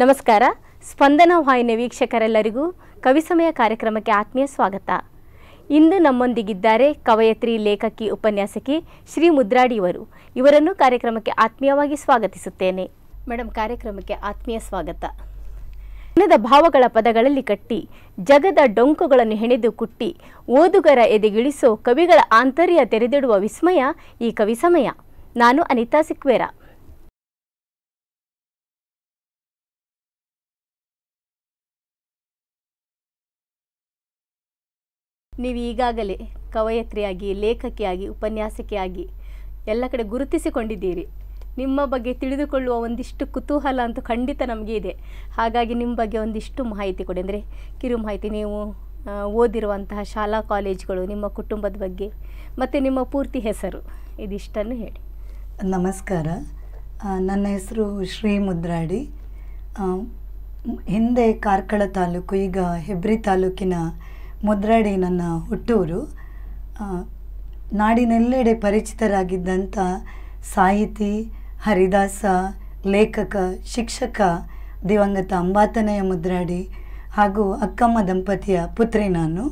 ನಮಸ್ಕಾರ ಸ್ಪಂದನ ವಾಹಿನಿ ವೀಕ್ಷಕರೆಲ್ಲರಿಗೂ ಕವಿಸಮಯ ಕಾರ್ಯಕ್ರಮಕ್ಕೆ ಆತ್ಮೀಯ ಸ್ವಾಗತ ಇಂದು ನಮ್ಮೊಂದಿಗಿದ್ದಾರೆ ಕವಯತ್ರಿ ಲೇಖಕಿ ಉಪನ್ಯಾಸಕಿ ಶ್ರೀ ಮುದ್ರಾಡಿಯವರು ಇವರನ್ನು ಕಾರ್ಯಕ್ರಮಕ್ಕೆ ಆತ್ಮೀಯವಾಗಿ ಸ್ವಾಗತಿಸುತ್ತೇನೆ ಮೇಡಮ್ ಕಾರ್ಯಕ್ರಮಕ್ಕೆ ಆತ್ಮೀಯ ಸ್ವಾಗತ ಹಣದ ಭಾವಗಳ ಪದಗಳಲ್ಲಿ ಕಟ್ಟಿ ಜಗದ ಡೊಂಕುಗಳನ್ನು ಹೆಣೆದು ಕುಟ್ಟಿ ಓದುಗರ ಎದೆಗಿಳಿಸೋ ಕವಿಗಳ ಆಂತರ್ಯ ತೆರೆದಿಡುವ ವಿಸ್ಮಯ ಈ ಕವಿಸಮಯ ನಾನು ಅನಿತಾ ಸಿಕ್ವೇರಾ ನೀವು ಈಗಾಗಲೇ ಕವಯತ್ರಿಯಾಗಿ ಲೇಖಕಿಯಾಗಿ ಉಪನ್ಯಾಸಕಿಯಾಗಿ ಎಲ್ಲ ಕಡೆ ಗುರುತಿಸಿಕೊಂಡಿದ್ದೀರಿ ನಿಮ್ಮ ಬಗ್ಗೆ ತಿಳಿದುಕೊಳ್ಳುವ ಒಂದಿಷ್ಟು ಕುತೂಹಲ ಅಂತೂ ಖಂಡಿತ ನಮಗೆ ಇದೆ ಹಾಗಾಗಿ ನಿಮ್ಮ ಬಗ್ಗೆ ಒಂದಿಷ್ಟು ಮಾಹಿತಿ ಕೊಡಿ ಅಂದರೆ ಕಿರು ಮಾಹಿತಿ ನೀವು ಓದಿರುವಂತಹ ಶಾಲಾ ಕಾಲೇಜುಗಳು ನಿಮ್ಮ ಕುಟುಂಬದ ಬಗ್ಗೆ ಮತ್ತು ನಿಮ್ಮ ಪೂರ್ತಿ ಹೆಸರು ಇದಿಷ್ಟನ್ನು ಹೇಳಿ ನಮಸ್ಕಾರ ನನ್ನ ಹೆಸರು ಶ್ರೀ ಮುದ್ರಾಡಿ ಹಿಂದೆ ಕಾರ್ಕಳ ತಾಲೂಕು ಈಗ ಹೆಬ್ರಿ ತಾಲೂಕಿನ ಮುದ್ರಾಡಿ ನನ್ನ ಹುಟ್ಟೂರು ನಾಡಿನೆಲ್ಲೆಡೆ ಪರಿಚಿತರಾಗಿದ್ದಂಥ ಸಾಹಿತಿ ಹರಿದಾಸ ಲೇಖಕ ಶಿಕ್ಷಕ ದಿವಂಗತ ಅಂಬಾತನಯ ಮುದ್ರಾಡಿ ಹಾಗೂ ಅಕ್ಕಮ್ಮ ದಂಪತಿಯ ಪುತ್ರಿ ನಾನು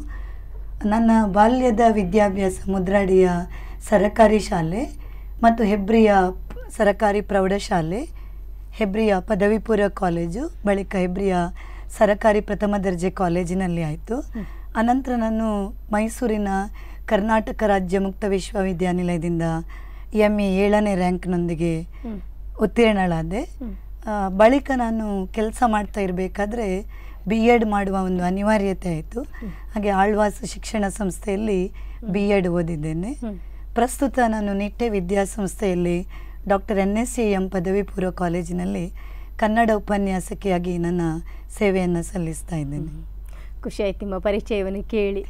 ನನ್ನ ಬಾಲ್ಯದ ವಿದ್ಯಾಭ್ಯಾಸ ಮುದ್ರಾಡಿಯ ಸರಕಾರಿ ಶಾಲೆ ಮತ್ತು ಹೆಬ್ರಿಯ ಸರಕಾರಿ ಪ್ರೌಢಶಾಲೆ ಹೆಬ್ರಿಯ ಪದವಿ ಕಾಲೇಜು ಬಳಿಕ ಹೆಬ್ರಿಯ ಸರಕಾರಿ ಪ್ರಥಮ ದರ್ಜೆ ಕಾಲೇಜಿನಲ್ಲಿ ಆಯಿತು ಅನಂತರ ನಾನು ಮೈಸೂರಿನ ಕರ್ನಾಟಕ ರಾಜ್ಯ ಮುಕ್ತ ವಿಶ್ವವಿದ್ಯಾನಿಲಯದಿಂದ ಎಮ್ ಎ ಏಳನೇ ರ್ಯಾಂಕ್ನೊಂದಿಗೆ ಉತ್ತೀರ್ಣಳಾದೆ ಬಳಿಕ ನಾನು ಕೆಲಸ ಮಾಡ್ತಾ ಇರಬೇಕಾದ್ರೆ ಬಿ ಎಡ್ ಮಾಡುವ ಒಂದು ಅನಿವಾರ್ಯತೆ ಆಯಿತು ಹಾಗೆ ಆಳ್ವಾಸ ಶಿಕ್ಷಣ ಸಂಸ್ಥೆಯಲ್ಲಿ ಬಿ ಎಡ್ ಓದಿದ್ದೇನೆ ಪ್ರಸ್ತುತ ನಾನು ನಿಟ್ಟೆ ವಿದ್ಯಾಸಂಸ್ಥೆಯಲ್ಲಿ doctor N S C M ಪದವಿ ಪೂರ್ವ ಕಾಲೇಜಿನಲ್ಲಿ ಕನ್ನಡ ಉಪನ್ಯಾಸಕಿಯಾಗಿ ನನ್ನ ಸೇವೆಯನ್ನು ಸಲ್ಲಿಸ್ತಾ ಇದ್ದೇನೆ ಖುಷಿ ಆಯ್ತು ನಿಮ್ಮ ಪರಿಚಯವನ್ನು ಕೇಳಿ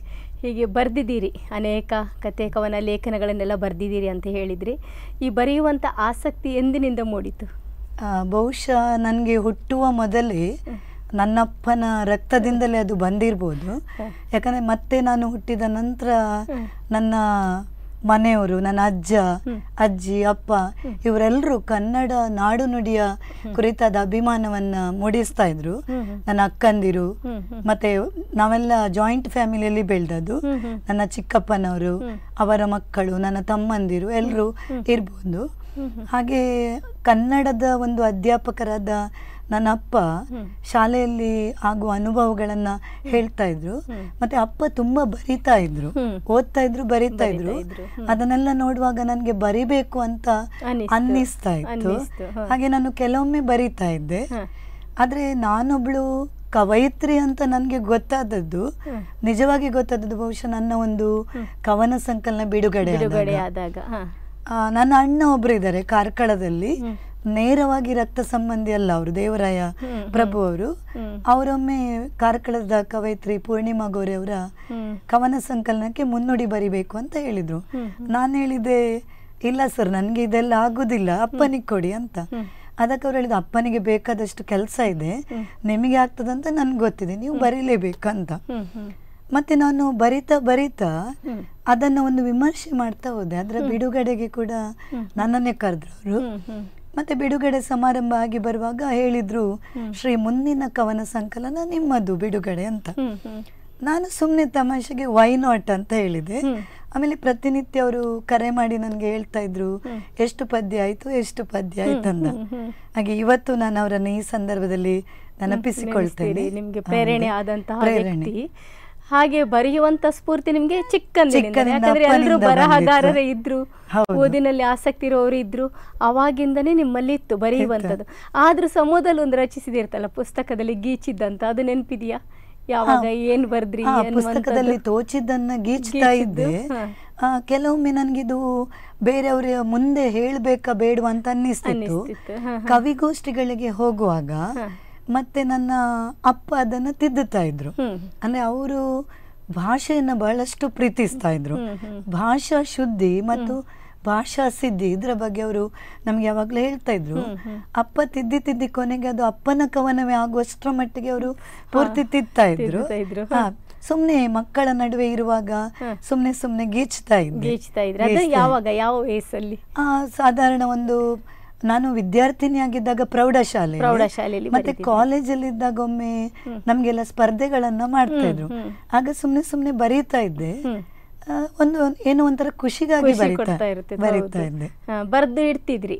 ಹೀಗೆ ಬರೆದಿದ್ದೀರಿ ಅನೇಕ ಕಥೆ ಕವನ ಲೇಖನಗಳನ್ನೆಲ್ಲ ಬರೆದಿದ್ದೀರಿ ಅಂತ ಹೇಳಿದ್ರಿ ಈ ಬರೆಯುವಂಥ ಆಸಕ್ತಿ ಎಂದಿನಿಂದ ಮೂಡಿತು ಬಹುಶಃ ನನಗೆ ಹುಟ್ಟುವ ಮೊದಲೇ ನನ್ನಪ್ಪನ ರಕ್ತದಿಂದಲೇ ಅದು ಬಂದಿರ್ಬೋದು ಯಾಕಂದರೆ ಮತ್ತೆ ನಾನು ಹುಟ್ಟಿದ ನಂತರ ನನ್ನ ಮನೆಯವರು ನನ್ನ ಅಜ್ಜ ಅಜ್ಜಿ ಅಪ್ಪ ಇವರೆಲ್ಲರೂ ಕನ್ನಡ ನಾಡು ನುಡಿಯ ಕುರಿತಾದ ಅಭಿಮಾನವನ್ನ ಮೂಡಿಸ್ತಾ ಇದ್ರು ನನ್ನ ಅಕ್ಕಂದಿರು ಮತ್ತೆ ನಾವೆಲ್ಲ ಜಾಯಿಂಟ್ ಫ್ಯಾಮಿಲಿಯಲ್ಲಿ ಬೆಳೆದದ್ದು ನನ್ನ ಚಿಕ್ಕಪ್ಪನವರು ಅವರ ಮಕ್ಕಳು ನನ್ನ ತಮ್ಮಂದಿರು ಎಲ್ಲರೂ ಇರ್ಬೋದು ಹಾಗೆ ಕನ್ನಡದ ಒಂದು ಅಧ್ಯಾಪಕರಾದ ನನ್ನ ಅಪ್ಪ ಶಾಲೆಯಲ್ಲಿ ಆಗುವ ಅನುಭವಗಳನ್ನ ಹೇಳ್ತಾ ಇದ್ರು ಮತ್ತೆ ಅಪ್ಪ ತುಂಬಾ ಬರಿತಾ ಇದ್ರು ಓದ್ತಾ ಇದ್ರು ಬರಿತಾ ಇದ್ರು ಅದನ್ನೆಲ್ಲ ನೋಡುವಾಗ ನನಗೆ ಬರಿಬೇಕು ಅಂತ ಅನ್ನಿಸ್ತಾ ಇತ್ತು ಹಾಗೆ ನಾನು ಕೆಲವೊಮ್ಮೆ ಬರಿತಾ ಇದ್ದೆ ಆದ್ರೆ ನಾನೊಬ್ಳು ಕವಯಿತ್ರಿ ಅಂತ ನನಗೆ ಗೊತ್ತಾದದ್ದು ನಿಜವಾಗಿ ಗೊತ್ತಾದದ್ದು ಬಹುಶಃ ನನ್ನ ಒಂದು ಕವನ ಸಂಕಲನ ಬಿಡುಗಡೆ ನನ್ನ ಅಣ್ಣ ಒಬ್ರು ಇದ್ದಾರೆ ಕಾರ್ಕಳದಲ್ಲಿ ನೇರವಾಗಿ ರಕ್ತ ಸಂಬಂಧಿ ಅಲ್ಲ ಅವರು ದೇವರಾಯ ಪ್ರಭು ಅವರು ಅವರೊಮ್ಮೆ ಕಾರ್ಕಳದ ಕವಯತ್ರಿ ಪೂರ್ಣಿಮಾ ಗೋರೆ ಅವರ ಕವನ ಸಂಕಲನಕ್ಕೆ ಮುನ್ನುಡಿ ಬರಿಬೇಕು ಅಂತ ಹೇಳಿದ್ರು ನಾನು ಹೇಳಿದೆ ಇಲ್ಲ ಸರ್ ನನಗೆ ಇದೆಲ್ಲ ಆಗುದಿಲ್ಲ ಅಪ್ಪನಿಗೆ ಕೊಡಿ ಅಂತ ಅದಕ್ಕೆ ಅವ್ರು ಹೇಳಿದ ಅಪ್ಪನಿಗೆ ಬೇಕಾದಷ್ಟು ಕೆಲಸ ಇದೆ ನಿಮಗೆ ಆಗ್ತದಂತ ನನ್ಗೆ ಗೊತ್ತಿದೆ ನೀವು ಅಂತ ಮತ್ತೆ ನಾನು ಬರಿತಾ ಬರಿತಾ ಅದನ್ನ ಒಂದು ವಿಮರ್ಶೆ ಮಾಡ್ತಾ ಹೋದೆ ಅದರ ಬಿಡುಗಡೆಗೆ ಕೂಡ ನನ್ನನ್ನೇ ಕರೆದ್ರು ಅವರು ಮತ್ತೆ ಬಿಡುಗಡೆ ಸಮಾರಂಭ ಆಗಿ ಬರುವಾಗ ಹೇಳಿದ್ರು ಶ್ರೀ ಮುಂದಿನ ಕವನ ಸಂಕಲನ ನಿಮ್ಮದು ಬಿಡುಗಡೆ ಅಂತ ನಾನು ಸುಮ್ಮನೆ ತಮಾಷೆಗೆ ವೈ ನಾಟ್ ಅಂತ ಹೇಳಿದೆ ಆಮೇಲೆ ಪ್ರತಿನಿತ್ಯ ಅವರು ಕರೆ ಮಾಡಿ ನನಗೆ ಹೇಳ್ತಾ ಇದ್ರು ಎಷ್ಟು ಪದ್ಯ ಆಯ್ತು ಎಷ್ಟು ಪದ್ಯ ಆಯ್ತಂದ ಹಾಗೆ ಇವತ್ತು ನಾನು ಅವರನ್ನು ಈ ಸಂದರ್ಭದಲ್ಲಿ ನೆನಪಿಸಿಕೊಳ್ತೇನೆ ನಿಮಗೆ ಪ್ರೇರಣೆ ಆದಂತಹ ಪ್ರೇರಣೆ ಹಾಗೆ ಬರೆಯುವಂತ ಸ್ಫೂರ್ತಿ ನಿಮ್ಗೆ ಚಿಕ್ಕ ಯಾಕಂದ್ರೆ ಎಲ್ಲರೂ ಬರಹಗಾರರೇ ಇದ್ರು ಓದಿನಲ್ಲಿ ಆಸಕ್ತಿ ಇರೋರು ಇದ್ರು ಅವಾಗಿಂದನೇ ನಿಮ್ಮಲ್ಲಿ ಇತ್ತು ಬರೆಯುವಂತದ್ದು ಆದ್ರೂ ಸಮೂಹದಲ್ಲಿ ಒಂದು ರಚಿಸಿದಿರ್ತಲ್ಲ ಪುಸ್ತಕದಲ್ಲಿ ಗೀಚಿದ್ದಂತ ಅದು ನೆನಪಿದೆಯಾ ಯಾವಾಗ ಏನ್ ಬರ್ದ್ರಿ ಪುಸ್ತಕದಲ್ಲಿ ತೋಚಿದ್ದನ್ನ ಗೀಚ್ತಾ ಇದ್ದೆ ಕೆಲವೊಮ್ಮೆ ಇದು ಬೇರೆಯವರ ಮುಂದೆ ಹೇಳ್ಬೇಕಾ ಬೇಡವಾ ಅಂತ ಅನ್ನಿಸ್ತಿತ್ತು ಕವಿಗೋಷ್ಠಿಗಳಿಗೆ ಹೋಗುವಾಗ ಮತ್ತೆ ನನ್ನ ಅಪ್ಪ ಅದನ್ನ ತಿದ್ದುತ್ತಾ ಇದ್ರು ಅಂದ್ರೆ ಅವರು ಭಾಷೆಯನ್ನ ಬಹಳಷ್ಟು ಪ್ರೀತಿಸ್ತಾ ಇದ್ರು ಭಾಷಾ ಶುದ್ಧಿ ಮತ್ತು ಭಾಷಾ ಸಿದ್ಧಿ ಇದ್ರ ಬಗ್ಗೆ ಅವರು ನಮ್ಗೆ ಯಾವಾಗ್ಲೂ ಹೇಳ್ತಾ ಇದ್ರು ಅಪ್ಪ ತಿದ್ದಿ ತಿದ್ದಿ ಕೊನೆಗೆ ಅದು ಅಪ್ಪನ ಕವನವೇ ಆಗುವಷ್ಟರ ಮಟ್ಟಿಗೆ ಅವರು ಪೂರ್ತಿ ತಿದ್ದಾ ಇದ್ರು ಸುಮ್ನೆ ಮಕ್ಕಳ ನಡುವೆ ಇರುವಾಗ ಸುಮ್ನೆ ಸುಮ್ನೆ ಗೀಚ್ತಾ ಇದ್ರು ಯಾವಾಗ ಯಾವ ಸಾಧಾರಣ ಒಂದು ನಾನು ವಿದ್ಯಾರ್ಥಿನಿ ಆಗಿದ್ದಾಗ ಪ್ರೌಢಶಾಲೆ ಪ್ರೌಢಶಾಲೆಯಲ್ಲಿ ಮತ್ತೆ ಕಾಲೇಜಲ್ಲಿ ಇದ್ದಾಗ ಒಮ್ಮೆ ನಮ್ಗೆಲ್ಲ ಸ್ಪರ್ಧೆಗಳನ್ನ ಮಾಡ್ತಾ ಇದ್ರು ಆಗ ಸುಮ್ನೆ ಸುಮ್ನೆ ಬರೀತಾ ಇದ್ದೆ ಒಂದು ಏನೋ ಒಂಥರ ಖುಷಿಗಾಗಿ ಬರೀತಾ ಇದ್ದೆ ಬರ್ದು ಇಡ್ತಿದ್ರಿ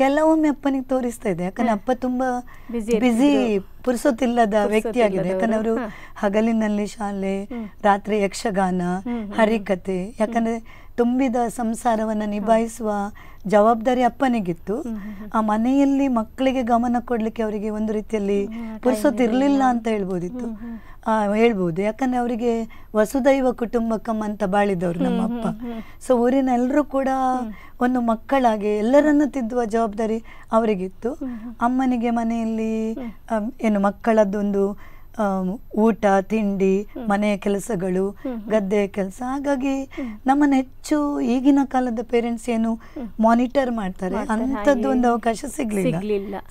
ಕೆಲವೊಮ್ಮೆ ಅಪ್ಪನಿಗೆ ತೋರಿಸ್ತಾ ಇದ್ದೆ ಯಾಕಂದ್ರೆ ಅಪ್ಪ ತುಂಬಾ ಬಿಸಿ ವ್ಯಕ್ತಿ ವ್ಯಕ್ತಿಯಾಗಿದೆ ಯಾಕಂದ್ರೆ ಅವರು ಹಗಲಿನಲ್ಲಿ ಶಾಲೆ ರಾತ್ರಿ ಯಕ್ಷಗಾನ ಹರಿಕತೆ ಯಾಕಂದ್ರೆ ತುಂಬಿದ ಸಂಸಾರವನ್ನ ನಿಭಾಯಿಸುವ ಜವಾಬ್ದಾರಿ ಅಪ್ಪನಿಗಿತ್ತು ಆ ಮನೆಯಲ್ಲಿ ಮಕ್ಕಳಿಗೆ ಗಮನ ಕೊಡ್ಲಿಕ್ಕೆ ಅವರಿಗೆ ಒಂದು ರೀತಿಯಲ್ಲಿ ಪುರ್ಸೊತ್ತಿರ್ಲಿಲ್ಲ ಅಂತ ಹೇಳ್ಬೋದಿತ್ತು ಹೇಳ್ಬೋದು ಯಾಕಂದ್ರೆ ಅವರಿಗೆ ವಸುದೈವ ಕುಟುಂಬಕಂ ಅಂತ ಬಾಳಿದವರು ನಮ್ಮ ಅಪ್ಪ ಸೊ ಊರಿನ ಎಲ್ಲರೂ ಕೂಡ ಒಂದು ಮಕ್ಕಳಾಗಿ ಎಲ್ಲರನ್ನ ತಿದ್ದುವ ಜವಾಬ್ದಾರಿ ಅವರಿಗಿತ್ತು ಅಮ್ಮನಿಗೆ ಮನೆಯಲ್ಲಿ ಏನು ಮಕ್ಕಳದ್ದೊಂದು ಊಟ ತಿಂಡಿ ಮನೆ ಕೆಲಸಗಳು ಗದ್ದೆ ಕೆಲಸ ಹಾಗಾಗಿ ನಮ್ಮನ್ನ ಹೆಚ್ಚು ಈಗಿನ ಕಾಲದ ಪೇರೆಂಟ್ಸ್ ಏನು ಮಾನಿಟರ್ ಮಾಡ್ತಾರೆ ಅಂತದ್ದು ಒಂದು ಅವಕಾಶ ಸಿಗ್ಲಿಲ್ಲ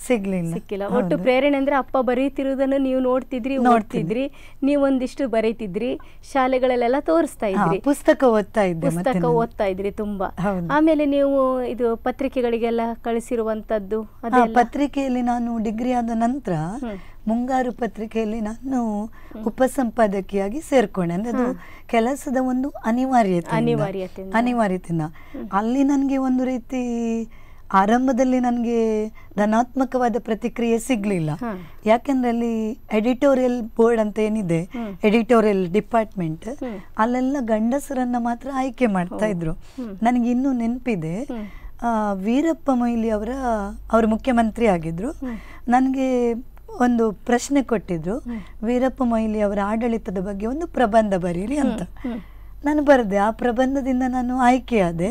ಸಿಗ್ಲಿಲ್ಲ ಸಿಕ್ಕಿಲ್ಲ ಒಟ್ಟು ಪ್ರೇರಣೆ ಅಂದ್ರೆ ಅಪ್ಪ ಬರೀತಿರೋದನ್ನು ನೀವು ನೋಡ್ತಿದ್ರಿ ನೋಡ್ತಿದ್ರಿ ನೀವು ಒಂದಿಷ್ಟು ಬರೀತಿದ್ರಿ ಶಾಲೆಗಳಲ್ಲೆಲ್ಲ ತೋರಿಸ್ತಾ ಇದ್ರಿ ಪುಸ್ತಕ ಓದ್ತಾ ಇದ್ರಿ ಪುಸ್ತಕ ಓದ್ತಾ ಇದ್ರಿ ತುಂಬಾ ಆಮೇಲೆ ನೀವು ಇದು ಪತ್ರಿಕೆಗಳಿಗೆಲ್ಲ ಕಳಿಸಿರುವಂತದ್ದು ಪತ್ರಿಕೆಯಲ್ಲಿ ನಾನು ಡಿಗ್ರಿ ಆದ ನಂತರ ಮುಂಗಾರು ಪತ್ರಿಕೆಯಲ್ಲಿ ನಾನು ಉಪಸಂಪಾದಕಿಯಾಗಿ ಸೇರ್ಕೊಂಡೆ ಅಂದ್ರೆ ಅದು ಕೆಲಸದ ಒಂದು ಅನಿವಾರ್ಯತೆ ಅನಿವಾರ್ಯತೆ ಅನಿವಾರ್ಯತೆಯಿಂದ ಅಲ್ಲಿ ನನಗೆ ಒಂದು ರೀತಿ ಆರಂಭದಲ್ಲಿ ನನಗೆ ಧನಾತ್ಮಕವಾದ ಪ್ರತಿಕ್ರಿಯೆ ಸಿಗ್ಲಿಲ್ಲ ಯಾಕಂದ್ರೆ ಅಲ್ಲಿ ಎಡಿಟೋರಿಯಲ್ ಬೋರ್ಡ್ ಅಂತ ಏನಿದೆ ಎಡಿಟೋರಿಯಲ್ ಡಿಪಾರ್ಟ್ಮೆಂಟ್ ಅಲ್ಲೆಲ್ಲ ಗಂಡಸರನ್ನ ಮಾತ್ರ ಆಯ್ಕೆ ಮಾಡ್ತಾ ಇದ್ರು ನನಗೆ ಇನ್ನೂ ನೆನಪಿದೆ ವೀರಪ್ಪ ಮೊಯ್ಲಿ ಅವರ ಅವರು ಮುಖ್ಯಮಂತ್ರಿ ಆಗಿದ್ರು ನನಗೆ ಒಂದು ಪ್ರಶ್ನೆ ಕೊಟ್ಟಿದ್ರು ವೀರಪ್ಪ ಮೊಯ್ಲಿ ಅವರ ಆಡಳಿತದ ಬಗ್ಗೆ ಒಂದು ಪ್ರಬಂಧ ಬರೀರಿ ಅಂತ ನಾನು ಬರದೆ ಆ ಪ್ರಬಂಧದಿಂದ ನಾನು ಆಯ್ಕೆಯಾದೆ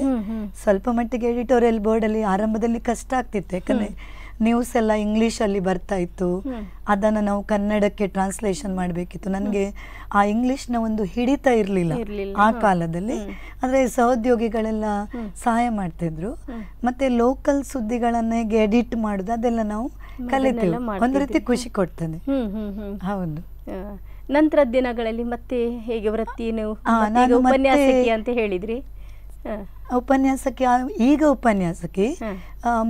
ಸ್ವಲ್ಪ ಮಟ್ಟಿಗೆ ಎಡಿಟೋರಿಯಲ್ ಬೋರ್ಡಲ್ಲಿ ಆರಂಭದಲ್ಲಿ ಕಷ್ಟ ಆಗ್ತಿತ್ತು ಯಾಕಂದರೆ ನ್ಯೂಸ್ ಎಲ್ಲ ಅಲ್ಲಿ ಬರ್ತಾ ಇತ್ತು ಅದನ್ನು ನಾವು ಕನ್ನಡಕ್ಕೆ ಟ್ರಾನ್ಸ್ಲೇಷನ್ ಮಾಡಬೇಕಿತ್ತು ನನಗೆ ಆ ನ ಒಂದು ಹಿಡಿತ ಇರಲಿಲ್ಲ ಆ ಕಾಲದಲ್ಲಿ ಆದರೆ ಸಹೋದ್ಯೋಗಿಗಳೆಲ್ಲ ಸಹಾಯ ಮಾಡ್ತಿದ್ರು ಮತ್ತೆ ಲೋಕಲ್ ಸುದ್ದಿಗಳನ್ನೇ ಎಡಿಟ್ ಮಾಡೋದು ಅದೆಲ್ಲ ನಾವು ಕಲಿತೆವು ಒಂದು ರೀತಿ ಖುಷಿ ಕೊಡ್ತದೆ ಹೌದು ನಂತರ ದಿನಗಳಲ್ಲಿ ಮತ್ತೆ ಹೇಗೆ ವೃತ್ತಿ ನೀವು ಉಪನ್ಯಾಸಕಿ ಅಂತ ಹೇಳಿದ್ರಿ ಉಪನ್ಯಾಸಕ್ಕೆ ಈಗ ಉಪನ್ಯಾಸಕ್ಕೆ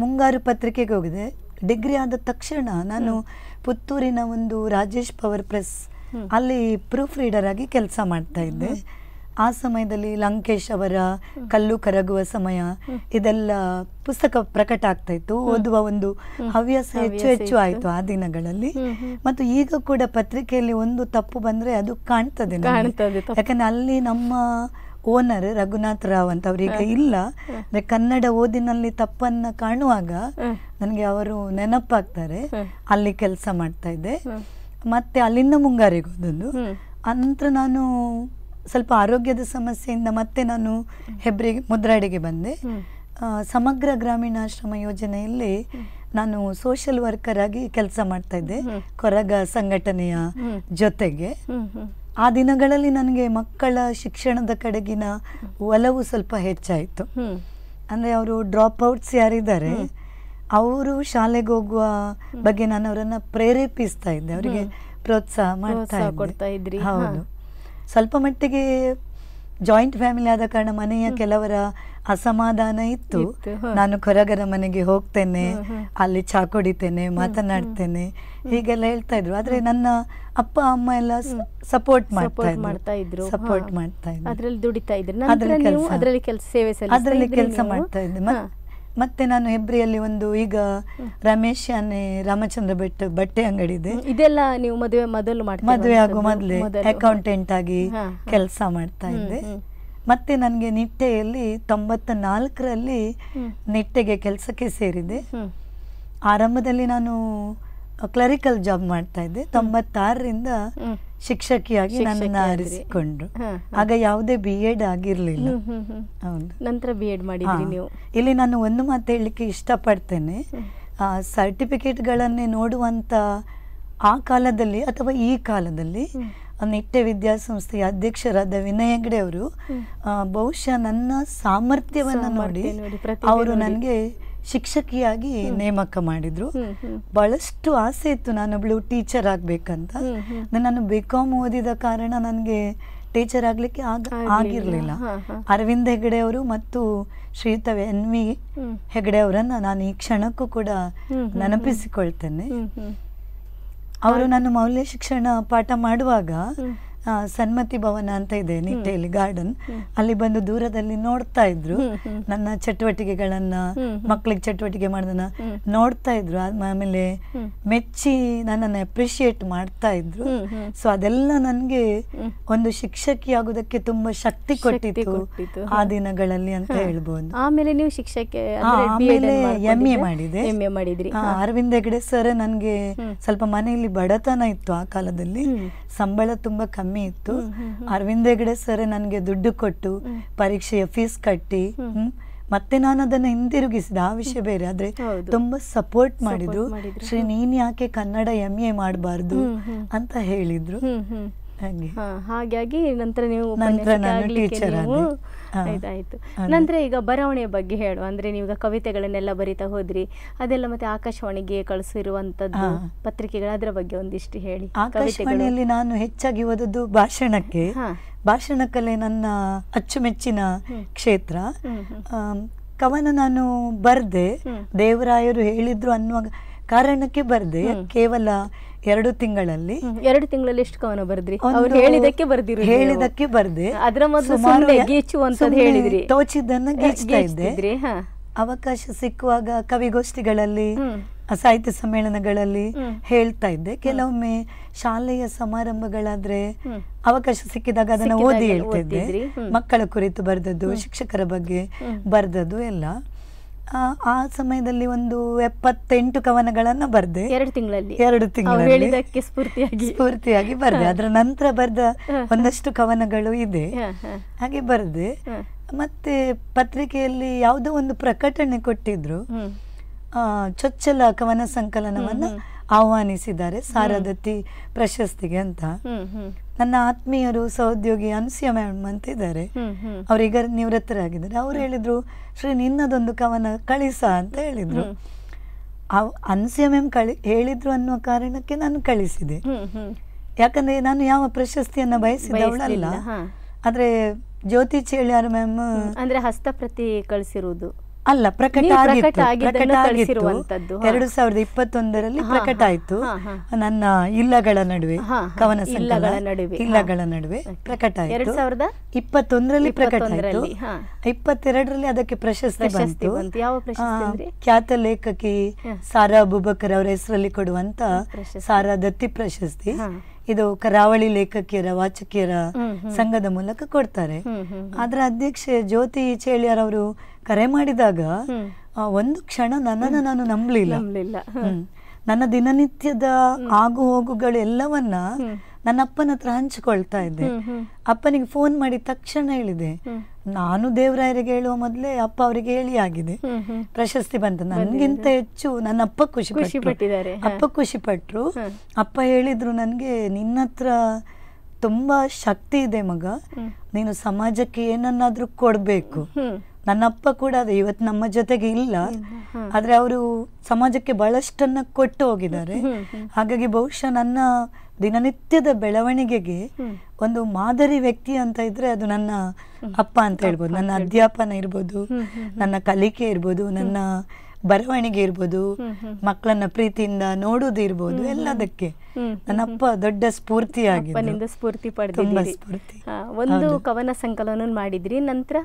ಮುಂಗಾರು ಪತ್ರಿಕೆಗೆ ಹೋಗಿದೆ ಡಿಗ್ರಿ ಆದ ತಕ್ಷಣ ನಾನು ಪುತ್ತೂರಿನ ಒಂದು ರಾಜೇಶ್ ಪವರ್ ಪ್ರೆಸ್ ಅಲ್ಲಿ ಪ್ರೂಫ್ ರೀಡರ್ ಆಗಿ ಕೆಲಸ ಮಾಡ್ತಾ ಇದ್ದೆ ಆ ಸಮಯದಲ್ಲಿ ಲಂಕೇಶ್ ಅವರ ಕಲ್ಲು ಕರಗುವ ಸಮಯ ಇದೆಲ್ಲ ಪುಸ್ತಕ ಪ್ರಕಟ ಆಗ್ತಾ ಇತ್ತು ಓದುವ ಒಂದು ಹವ್ಯಾಸ ಹೆಚ್ಚು ಹೆಚ್ಚು ಆಯಿತು ಆ ದಿನಗಳಲ್ಲಿ ಮತ್ತು ಈಗ ಕೂಡ ಪತ್ರಿಕೆಯಲ್ಲಿ ಒಂದು ತಪ್ಪು ಬಂದ್ರೆ ಅದು ಕಾಣ್ತದೆ ಯಾಕಂದ್ರೆ ಅಲ್ಲಿ ನಮ್ಮ ಓನರ್ ರಘುನಾಥ್ ರಾವ್ ಅಂತ ಈಗ ಇಲ್ಲ ಅಂದ್ರೆ ಕನ್ನಡ ಓದಿನಲ್ಲಿ ತಪ್ಪನ್ನ ಕಾಣುವಾಗ ನನಗೆ ಅವರು ನೆನಪಾಗ್ತಾರೆ ಅಲ್ಲಿ ಕೆಲಸ ಮಾಡ್ತಾ ಇದ್ದೆ ಮತ್ತೆ ಅಲ್ಲಿಂದ ಮುಂಗಾರಿಗೆ ಹೋದದ್ದು ಅನಂತರ ನಾನು ಸ್ವಲ್ಪ ಆರೋಗ್ಯದ ಸಮಸ್ಯೆಯಿಂದ ಮತ್ತೆ ನಾನು ಹೆಬ್ರಿಗೆ ಮುದ್ರಾಡಿಗೆ ಬಂದೆ ಸಮಗ್ರ ಗ್ರಾಮೀಣಾಶ್ರಮ ಯೋಜನೆಯಲ್ಲಿ ನಾನು ಸೋಷಿಯಲ್ ವರ್ಕರ್ ಆಗಿ ಕೆಲಸ ಮಾಡ್ತಾ ಇದ್ದೆ ಕೊರಗ ಸಂಘಟನೆಯ ಜೊತೆಗೆ ಆ ದಿನಗಳಲ್ಲಿ ನನಗೆ ಮಕ್ಕಳ ಶಿಕ್ಷಣದ ಕಡೆಗಿನ ಒಲವು ಸ್ವಲ್ಪ ಹೆಚ್ಚಾಯಿತು ಅಂದರೆ ಅವರು ಡ್ರಾಪ್ ಔಟ್ಸ್ ಯಾರಿದ್ದಾರೆ ಅವರು ಶಾಲೆಗೆ ಹೋಗುವ ಬಗ್ಗೆ ನಾನು ಅವರನ್ನು ಪ್ರೇರೇಪಿಸ್ತಾ ಇದ್ದೆ ಅವರಿಗೆ ಪ್ರೋತ್ಸಾಹ ಮಾಡ್ತಾ ಇದ್ದೆ ಹೌದು ಸ್ವಲ್ಪ ಮಟ್ಟಿಗೆ ಜಾಯಿಂಟ್ ಫ್ಯಾಮಿಲಿ ಆದ ಕಾರಣ ಮನೆಯ ಕೆಲವರ ಅಸಮಾಧಾನ ಇತ್ತು ನಾನು ಕೊರಗರ ಮನೆಗೆ ಹೋಗ್ತೇನೆ ಅಲ್ಲಿ ಚಾ ಕುಡಿತೇನೆ ಮಾತನಾಡ್ತೇನೆ ಹೀಗೆಲ್ಲ ಹೇಳ್ತಾ ಇದ್ರು ಆದ್ರೆ ನನ್ನ ಅಪ್ಪ ಅಮ್ಮ ಎಲ್ಲ ಸಪೋರ್ಟ್ ಮಾಡ್ತಾ ಇದ್ರು ಸಪೋರ್ಟ್ ಮಾಡ್ತಾ ಇದ್ರು ಅದ್ರಲ್ಲಿ ದುಡಿತಾ ಅದ್ರಲ್ಲಿ ಕೆಲಸ ಮಾಡ್ತಾ ಇದ್ದೆ ಮತ್ತೆ ನಾನು ಹೆಬ್ರಿಯಲ್ಲಿ ಒಂದು ಈಗ ರಮೇಶ್ ಅನ್ನೇ ರಾಮಚಂದ್ರ ಬೆಟ್ಟ ಬಟ್ಟೆ ಅಂಗಡಿ ಇದೆ ಇದೆಲ್ಲ ನೀವು ಮದುವೆ ಮೊದಲು ಮದುವೆ ಆಗುವ ಮೊದಲೇ ಅಕೌಂಟೆಂಟ್ ಆಗಿ ಕೆಲಸ ಮಾಡ್ತಾ ಇದ್ದೆ ಮತ್ತೆ ನನಗೆ ನಿಟ್ಟೆಯಲ್ಲಿ ತೊಂಬತ್ತ ನಾಲ್ಕರಲ್ಲಿ ನಿಟ್ಟೆಗೆ ಕೆಲಸಕ್ಕೆ ಸೇರಿದೆ ಆರಂಭದಲ್ಲಿ ನಾನು ಕ್ಲರಿಕಲ್ ಜಾಬ್ ಮಾಡ್ತಾ ಇದ್ದೆ ತೊಂಬತ್ತಾರರಿಂದ ಶಿಕ್ಷಕಿಯಾಗಿ ನನ್ನ ಆರಿಸಿಕೊಂಡ್ರು ಆಗ ಯಾವುದೇ ಬಿ ಎಡ್ ಆಗಿರ್ಲಿಲ್ಲ ನಂತರ ಬಿ ಎಡ್ ನೀವು ಇಲ್ಲಿ ನಾನು ಒಂದು ಮಾತು ಹೇಳಲಿಕ್ಕೆ ಇಷ್ಟಪಡ್ತೇನೆ ಗಳನ್ನೇ ನೋಡುವಂತ ಆ ಕಾಲದಲ್ಲಿ ಅಥವಾ ಈ ಕಾಲದಲ್ಲಿ ನಿಟ್ಟೆ ವಿದ್ಯಾಸಂಸ್ಥೆಯ ಅಧ್ಯಕ್ಷರಾದ ವಿನಯ್ ಹೆಗ್ಡೆ ಅವರು ಬಹುಶಃ ನನ್ನ ಸಾಮರ್ಥ್ಯವನ್ನು ನೋಡಿ ಅವರು ನನಗೆ ಶಿಕ್ಷಕಿಯಾಗಿ ನೇಮಕ ಮಾಡಿದ್ರು ಬಹಳಷ್ಟು ಆಸೆ ಇತ್ತು ನಾನೊಬ್ಳು ಟೀಚರ್ ಆಗ್ಬೇಕಂತ ನಾನು ಬಿ ಕಾಮ್ ಓದಿದ ಕಾರಣ ನನಗೆ ಟೀಚರ್ ಆಗ್ಲಿಕ್ಕೆ ಆಗಿರ್ಲಿಲ್ಲ ಅರವಿಂದ್ ಹೆಗಡೆ ಅವರು ಮತ್ತು ಶ್ರೀತ ಎನ್ ವಿ ಹೆಗಡೆ ಅವರನ್ನ ನಾನು ಈ ಕ್ಷಣಕ್ಕೂ ಕೂಡ ನೆನಪಿಸಿಕೊಳ್ತೇನೆ ಅವರು ನಾನು ಮೌಲ್ಯ ಶಿಕ್ಷಣ ಪಾಠ ಮಾಡುವಾಗ ಸನ್ಮತಿ ಭವನ ಅಂತ ಇದೆ ನಿಟ್ಟೆಯಲ್ಲಿ ಗಾರ್ಡನ್ ಅಲ್ಲಿ ಬಂದು ದೂರದಲ್ಲಿ ನೋಡ್ತಾ ಇದ್ರು ನನ್ನ ಚಟುವಟಿಕೆಗಳನ್ನ ಮಕ್ಕಳಿಗೆ ಚಟುವಟಿಕೆ ಮಾಡೋದನ್ನ ನೋಡ್ತಾ ಇದ್ರು ಆಮೇಲೆ ಮೆಚ್ಚಿ ನನ್ನನ್ನ ಅಪ್ರಿಶಿಯೇಟ್ ಮಾಡ್ತಾ ಇದ್ರು ಸೊ ಅದೆಲ್ಲ ನನಗೆ ಒಂದು ಶಿಕ್ಷಕಿ ಆಗುದಕ್ಕೆ ತುಂಬಾ ಶಕ್ತಿ ಕೊಟ್ಟಿತ್ತು ಆ ದಿನಗಳಲ್ಲಿ ಅಂತ ಹೇಳ್ಬೋದು ಆಮೇಲೆ ನೀವು ಶಿಕ್ಷಕಿ ಆಮೇಲೆ ಎಂ ಎ ಮಾಡಿದೆ ಮಾಡಿದ್ರಿ ಅರವಿಂದ ಹೆಗಡೆ ಸರ್ ನನ್ಗೆ ಸ್ವಲ್ಪ ಮನೆಯಲ್ಲಿ ಬಡತನ ಇತ್ತು ಆ ಕಾಲದಲ್ಲಿ ಸಂಬಳ ತುಂಬಾ ಕಮ್ಮಿ ಕಡಿಮೆ ಇತ್ತು ಅರವಿಂದ್ ಹೆಗಡೆ ಸರ್ ನನಗೆ ದುಡ್ಡು ಕೊಟ್ಟು ಪರೀಕ್ಷೆಯ ಫೀಸ್ ಕಟ್ಟಿ ಮತ್ತೆ ನಾನು ಅದನ್ನ ಹಿಂದಿರುಗಿಸಿದ ಆ ವಿಷಯ ಬೇರೆ ಆದ್ರೆ ತುಂಬಾ ಸಪೋರ್ಟ್ ಮಾಡಿದ್ರು ಶ್ರೀ ನೀನ್ ಯಾಕೆ ಕನ್ನಡ ಎಂ ಎ ಮಾಡಬಾರ್ದು ಅಂತ ಹೇಳಿದ್ರು ಹಾಗಾಗಿ ನಂತರ ನೀವು ಆಯ್ತಾಯ್ತು ನಂತರ ಈಗ ಬರವಣೆಯ ಬಗ್ಗೆ ಹೇಳುವ ಅಂದ್ರೆ ನೀವು ಕವಿತೆಗಳನ್ನೆಲ್ಲ ಬರಿತಾ ಹೋದ್ರಿ ಅದೆಲ್ಲ ಮತ್ತೆ ಆಕಾಶವಾಣಿಗೆ ಕಳಿಸಿರುವಂತದ್ದು ಪತ್ರಿಕೆಗಳ ಅದರ ಬಗ್ಗೆ ಒಂದಿಷ್ಟು ಹೇಳಿ ಆಕಾಶವಾಣಿಯಲ್ಲಿ ನಾನು ಹೆಚ್ಚಾಗಿ ಓದದ್ದು ಭಾಷಣಕ್ಕೆ ಭಾಷಣ ಕಲೆ ನನ್ನ ಅಚ್ಚುಮೆಚ್ಚಿನ ಕ್ಷೇತ್ರ ಕವನ ನಾನು ಬರ್ದೆ ದೇವರಾಯರು ಹೇಳಿದ್ರು ಅನ್ನುವ ಕಾರಣಕ್ಕೆ ಬರ್ದೆ ಕೇವಲ ಎರಡು ತಿಂಗಳಲ್ಲಿ ಎರಡು ತಿಂಗಳಲ್ಲಿ ಎಷ್ಟು ಕವನ ಬರ್ದ್ರಿ ಅವ್ರು ಹೇಳಿದಕ್ಕೆ ಬರ್ದಿರಿ ಹೇಳಿದಕ್ಕೆ ಬರ್ದೆ ಅದರ ಮೊದಲು ಸುಮಾರು ಗೀಚು ಹೇಳಿದ್ರಿ ತೋಚಿದ್ದನ್ನ ಗೀಚ್ತಾ ಇದ್ದೆ ಅವಕಾಶ ಸಿಕ್ಕುವಾಗ ಕವಿಗೋಷ್ಠಿಗಳಲ್ಲಿ ಸಾಹಿತ್ಯ ಸಮ್ಮೇಳನಗಳಲ್ಲಿ ಹೇಳ್ತಾ ಇದ್ದೆ ಕೆಲವೊಮ್ಮೆ ಶಾಲೆಯ ಸಮಾರಂಭಗಳಾದ್ರೆ ಅವಕಾಶ ಸಿಕ್ಕಿದಾಗ ಅದನ್ನ ಓದಿ ಹೇಳ್ತಾ ಇದ್ದೆ ಮಕ್ಕಳ ಕುರಿತು ಬರ್ದದ್ದು ಶಿಕ್ಷಕರ ಬಗ್ಗೆ ಬರ್ದದ್ದು ಎಲ್ಲ ಆ ಸಮಯದಲ್ಲಿ ಒಂದು ಎಪ್ಪತ್ತೆಂಟು ಕವನಗಳನ್ನು ಬರೆದೆ ಎರಡು ತಿಂಗಳಲ್ಲಿ ಎರಡು ತಿಂಗಳಲ್ಲಿ ಸ್ಫೂರ್ತಿಯಾಗಿ ಸ್ಫೂರ್ತಿಯಾಗಿ ಬರೆದೆ ಅದರ ನಂತರ ಬರೆದ ಒಂದಷ್ಟು ಕವನಗಳು ಇದೆ ಹಾಗೆ ಬರೆದೆ ಮತ್ತೆ ಪತ್ರಿಕೆಯಲ್ಲಿ ಯಾವುದೋ ಒಂದು ಪ್ರಕಟಣೆ ಕೊಟ್ಟಿದ್ರು ಚೊಚ್ಚಲ ಕವನ ಸಂಕಲನವನ್ನ ಆಹ್ವಾನಿಸಿದ್ದಾರೆ ಸಾರದತ್ತಿ ಪ್ರಶಸ್ತಿಗೆ ಅಂತ ನನ್ನ ಆತ್ಮೀಯರು ಸಹೋದ್ಯೋಗಿ ಅನುಸೂಯ ಮ್ಯಾಮ್ ಅಂತ ಇದ್ದಾರೆ ಅವ್ರೀಗ ನಿವೃತ್ತರಾಗಿದ್ದಾರೆ ಅವ್ರು ಹೇಳಿದ್ರು ಶ್ರೀ ನಿನ್ನದೊಂದು ಕವನ ಕಳಿಸ ಅಂತ ಹೇಳಿದ್ರು ಅವ್ ಅನ್ಸಿಯ ಮ್ಯಾಮ್ ಕಳಿ ಹೇಳಿದ್ರು ಅನ್ನುವ ಕಾರಣಕ್ಕೆ ನಾನು ಕಳಿಸಿದೆ ಯಾಕಂದ್ರೆ ನಾನು ಯಾವ ಪ್ರಶಸ್ತಿಯನ್ನ ಬಯಸಿದವಳಲ್ಲ ಆದ್ರೆ ಜ್ಯೋತಿ ಚೇಳ್ಯಾರ್ ಮ್ಯಾಮ್ ಅಂದ್ರೆ ಹಸ್ತಪ್ರತಿ ಕಳಿಸಿರುವುದು ಅಲ್ಲ ಪ್ರಕಟ ಆಗಿತ್ತು ಎರಡು ಸಾವಿರದ ಇಪ್ಪತ್ತೊಂದರಲ್ಲಿ ಪ್ರಕಟ ಆಯ್ತು ನನ್ನ ಇಲ್ಲಗಳ ನಡುವೆ ಕವನ ಸಂಕಲನ ಇಲ್ಲಗಳ ನಡುವೆ ಪ್ರಕಟ ಆಯ್ತು ಇಪ್ಪತ್ತೊಂದರಲ್ಲಿ ಪ್ರಕಟ ಆಯ್ತು ಇಪ್ಪತ್ತೆರಡರಲ್ಲಿ ಅದಕ್ಕೆ ಪ್ರಶಸ್ತಿ ಬಂತು ಖ್ಯಾತ ಲೇಖಕಿ ಸಾರಾ ಬುಬಕರ್ ಅವರ ಹೆಸರಲ್ಲಿ ಕೊಡುವಂತ ಸಾರಾ ದತ್ತಿ ಪ್ರಶಸ್ತಿ ಇದು ಕರಾವಳಿ ಲೇಖಕಿಯರ ವಾಚಕಿಯರ ಸಂಘದ ಮೂಲಕ ಕೊಡ್ತಾರೆ ಅದರ ಅಧ್ಯಕ್ಷೆ ಜ್ಯೋತಿ ಚೇಳಿಯರ್ ಅವರು ಕರೆ ಮಾಡಿದಾಗ ಒಂದು ಕ್ಷಣ ನನ್ನನ್ನು ನಾನು ನಂಬಲಿಲ್ಲ ನನ್ನ ದಿನನಿತ್ಯದ ಆಗು ಹೋಗುಗಳೆಲ್ಲವನ್ನ ನನ್ನ ಅಪ್ಪನ ಹತ್ರ ಹಂಚಿಕೊಳ್ತಾ ಇದ್ದೆ ಅಪ್ಪನಿಗೆ ಫೋನ್ ಮಾಡಿ ತಕ್ಷಣ ಹೇಳಿದೆ ನಾನು ದೇವರಾಯರಿಗೆ ಹೇಳುವ ಮೊದಲೇ ಅಪ್ಪ ಅವರಿಗೆ ಹೇಳಿ ಆಗಿದೆ ಪ್ರಶಸ್ತಿ ಬಂತ ನನ್ಗಿಂತ ಹೆಚ್ಚು ನನ್ನ ಅಪ್ಪ ಖುಷಿ ಖುಷಿ ಪಟ್ಟಿದ್ದಾರೆ ಅಪ್ಪ ಖುಷಿ ಪಟ್ರು ಅಪ್ಪ ಹೇಳಿದ್ರು ನನ್ಗೆ ನಿನ್ನ ಹತ್ರ ತುಂಬಾ ಶಕ್ತಿ ಇದೆ ಮಗ ನೀನು ಸಮಾಜಕ್ಕೆ ಏನನ್ನಾದ್ರೂ ಕೊಡ್ಬೇಕು ನನ್ನ ಅಪ್ಪ ಕೂಡ ಅದೇ ಇವತ್ತು ನಮ್ಮ ಜೊತೆಗೆ ಇಲ್ಲ ಆದರೆ ಅವರು ಸಮಾಜಕ್ಕೆ ಬಹಳಷ್ಟನ್ನು ಕೊಟ್ಟು ಹೋಗಿದ್ದಾರೆ ಹಾಗಾಗಿ ಬಹುಶಃ ನನ್ನ ದಿನನಿತ್ಯದ ಬೆಳವಣಿಗೆಗೆ ಒಂದು ಮಾದರಿ ವ್ಯಕ್ತಿ ಅಂತ ಇದ್ರೆ ಅದು ನನ್ನ ಅಪ್ಪ ಅಂತ ಹೇಳ್ಬೋದು ನನ್ನ ಅಧ್ಯಾಪನ ಇರ್ಬೋದು ನನ್ನ ಕಲಿಕೆ ಇರ್ಬೋದು ನನ್ನ ಬರವಣಿಗೆ ಇರ್ಬೋದು ಮಕ್ಕಳನ್ನ ಪ್ರೀತಿಯಿಂದ ನೋಡೋದು ಇರ್ಬೋದು ಎಲ್ಲದಕ್ಕೆ ನನ್ನಪ್ಪ ದೊಡ್ಡ ಸ್ಫೂರ್ತಿ ಸ್ಫೂರ್ತಿ ಒಂದು ಕವನ ಸಂಕಲನ ಮಾಡಿದ್ರಿ ನಂತರ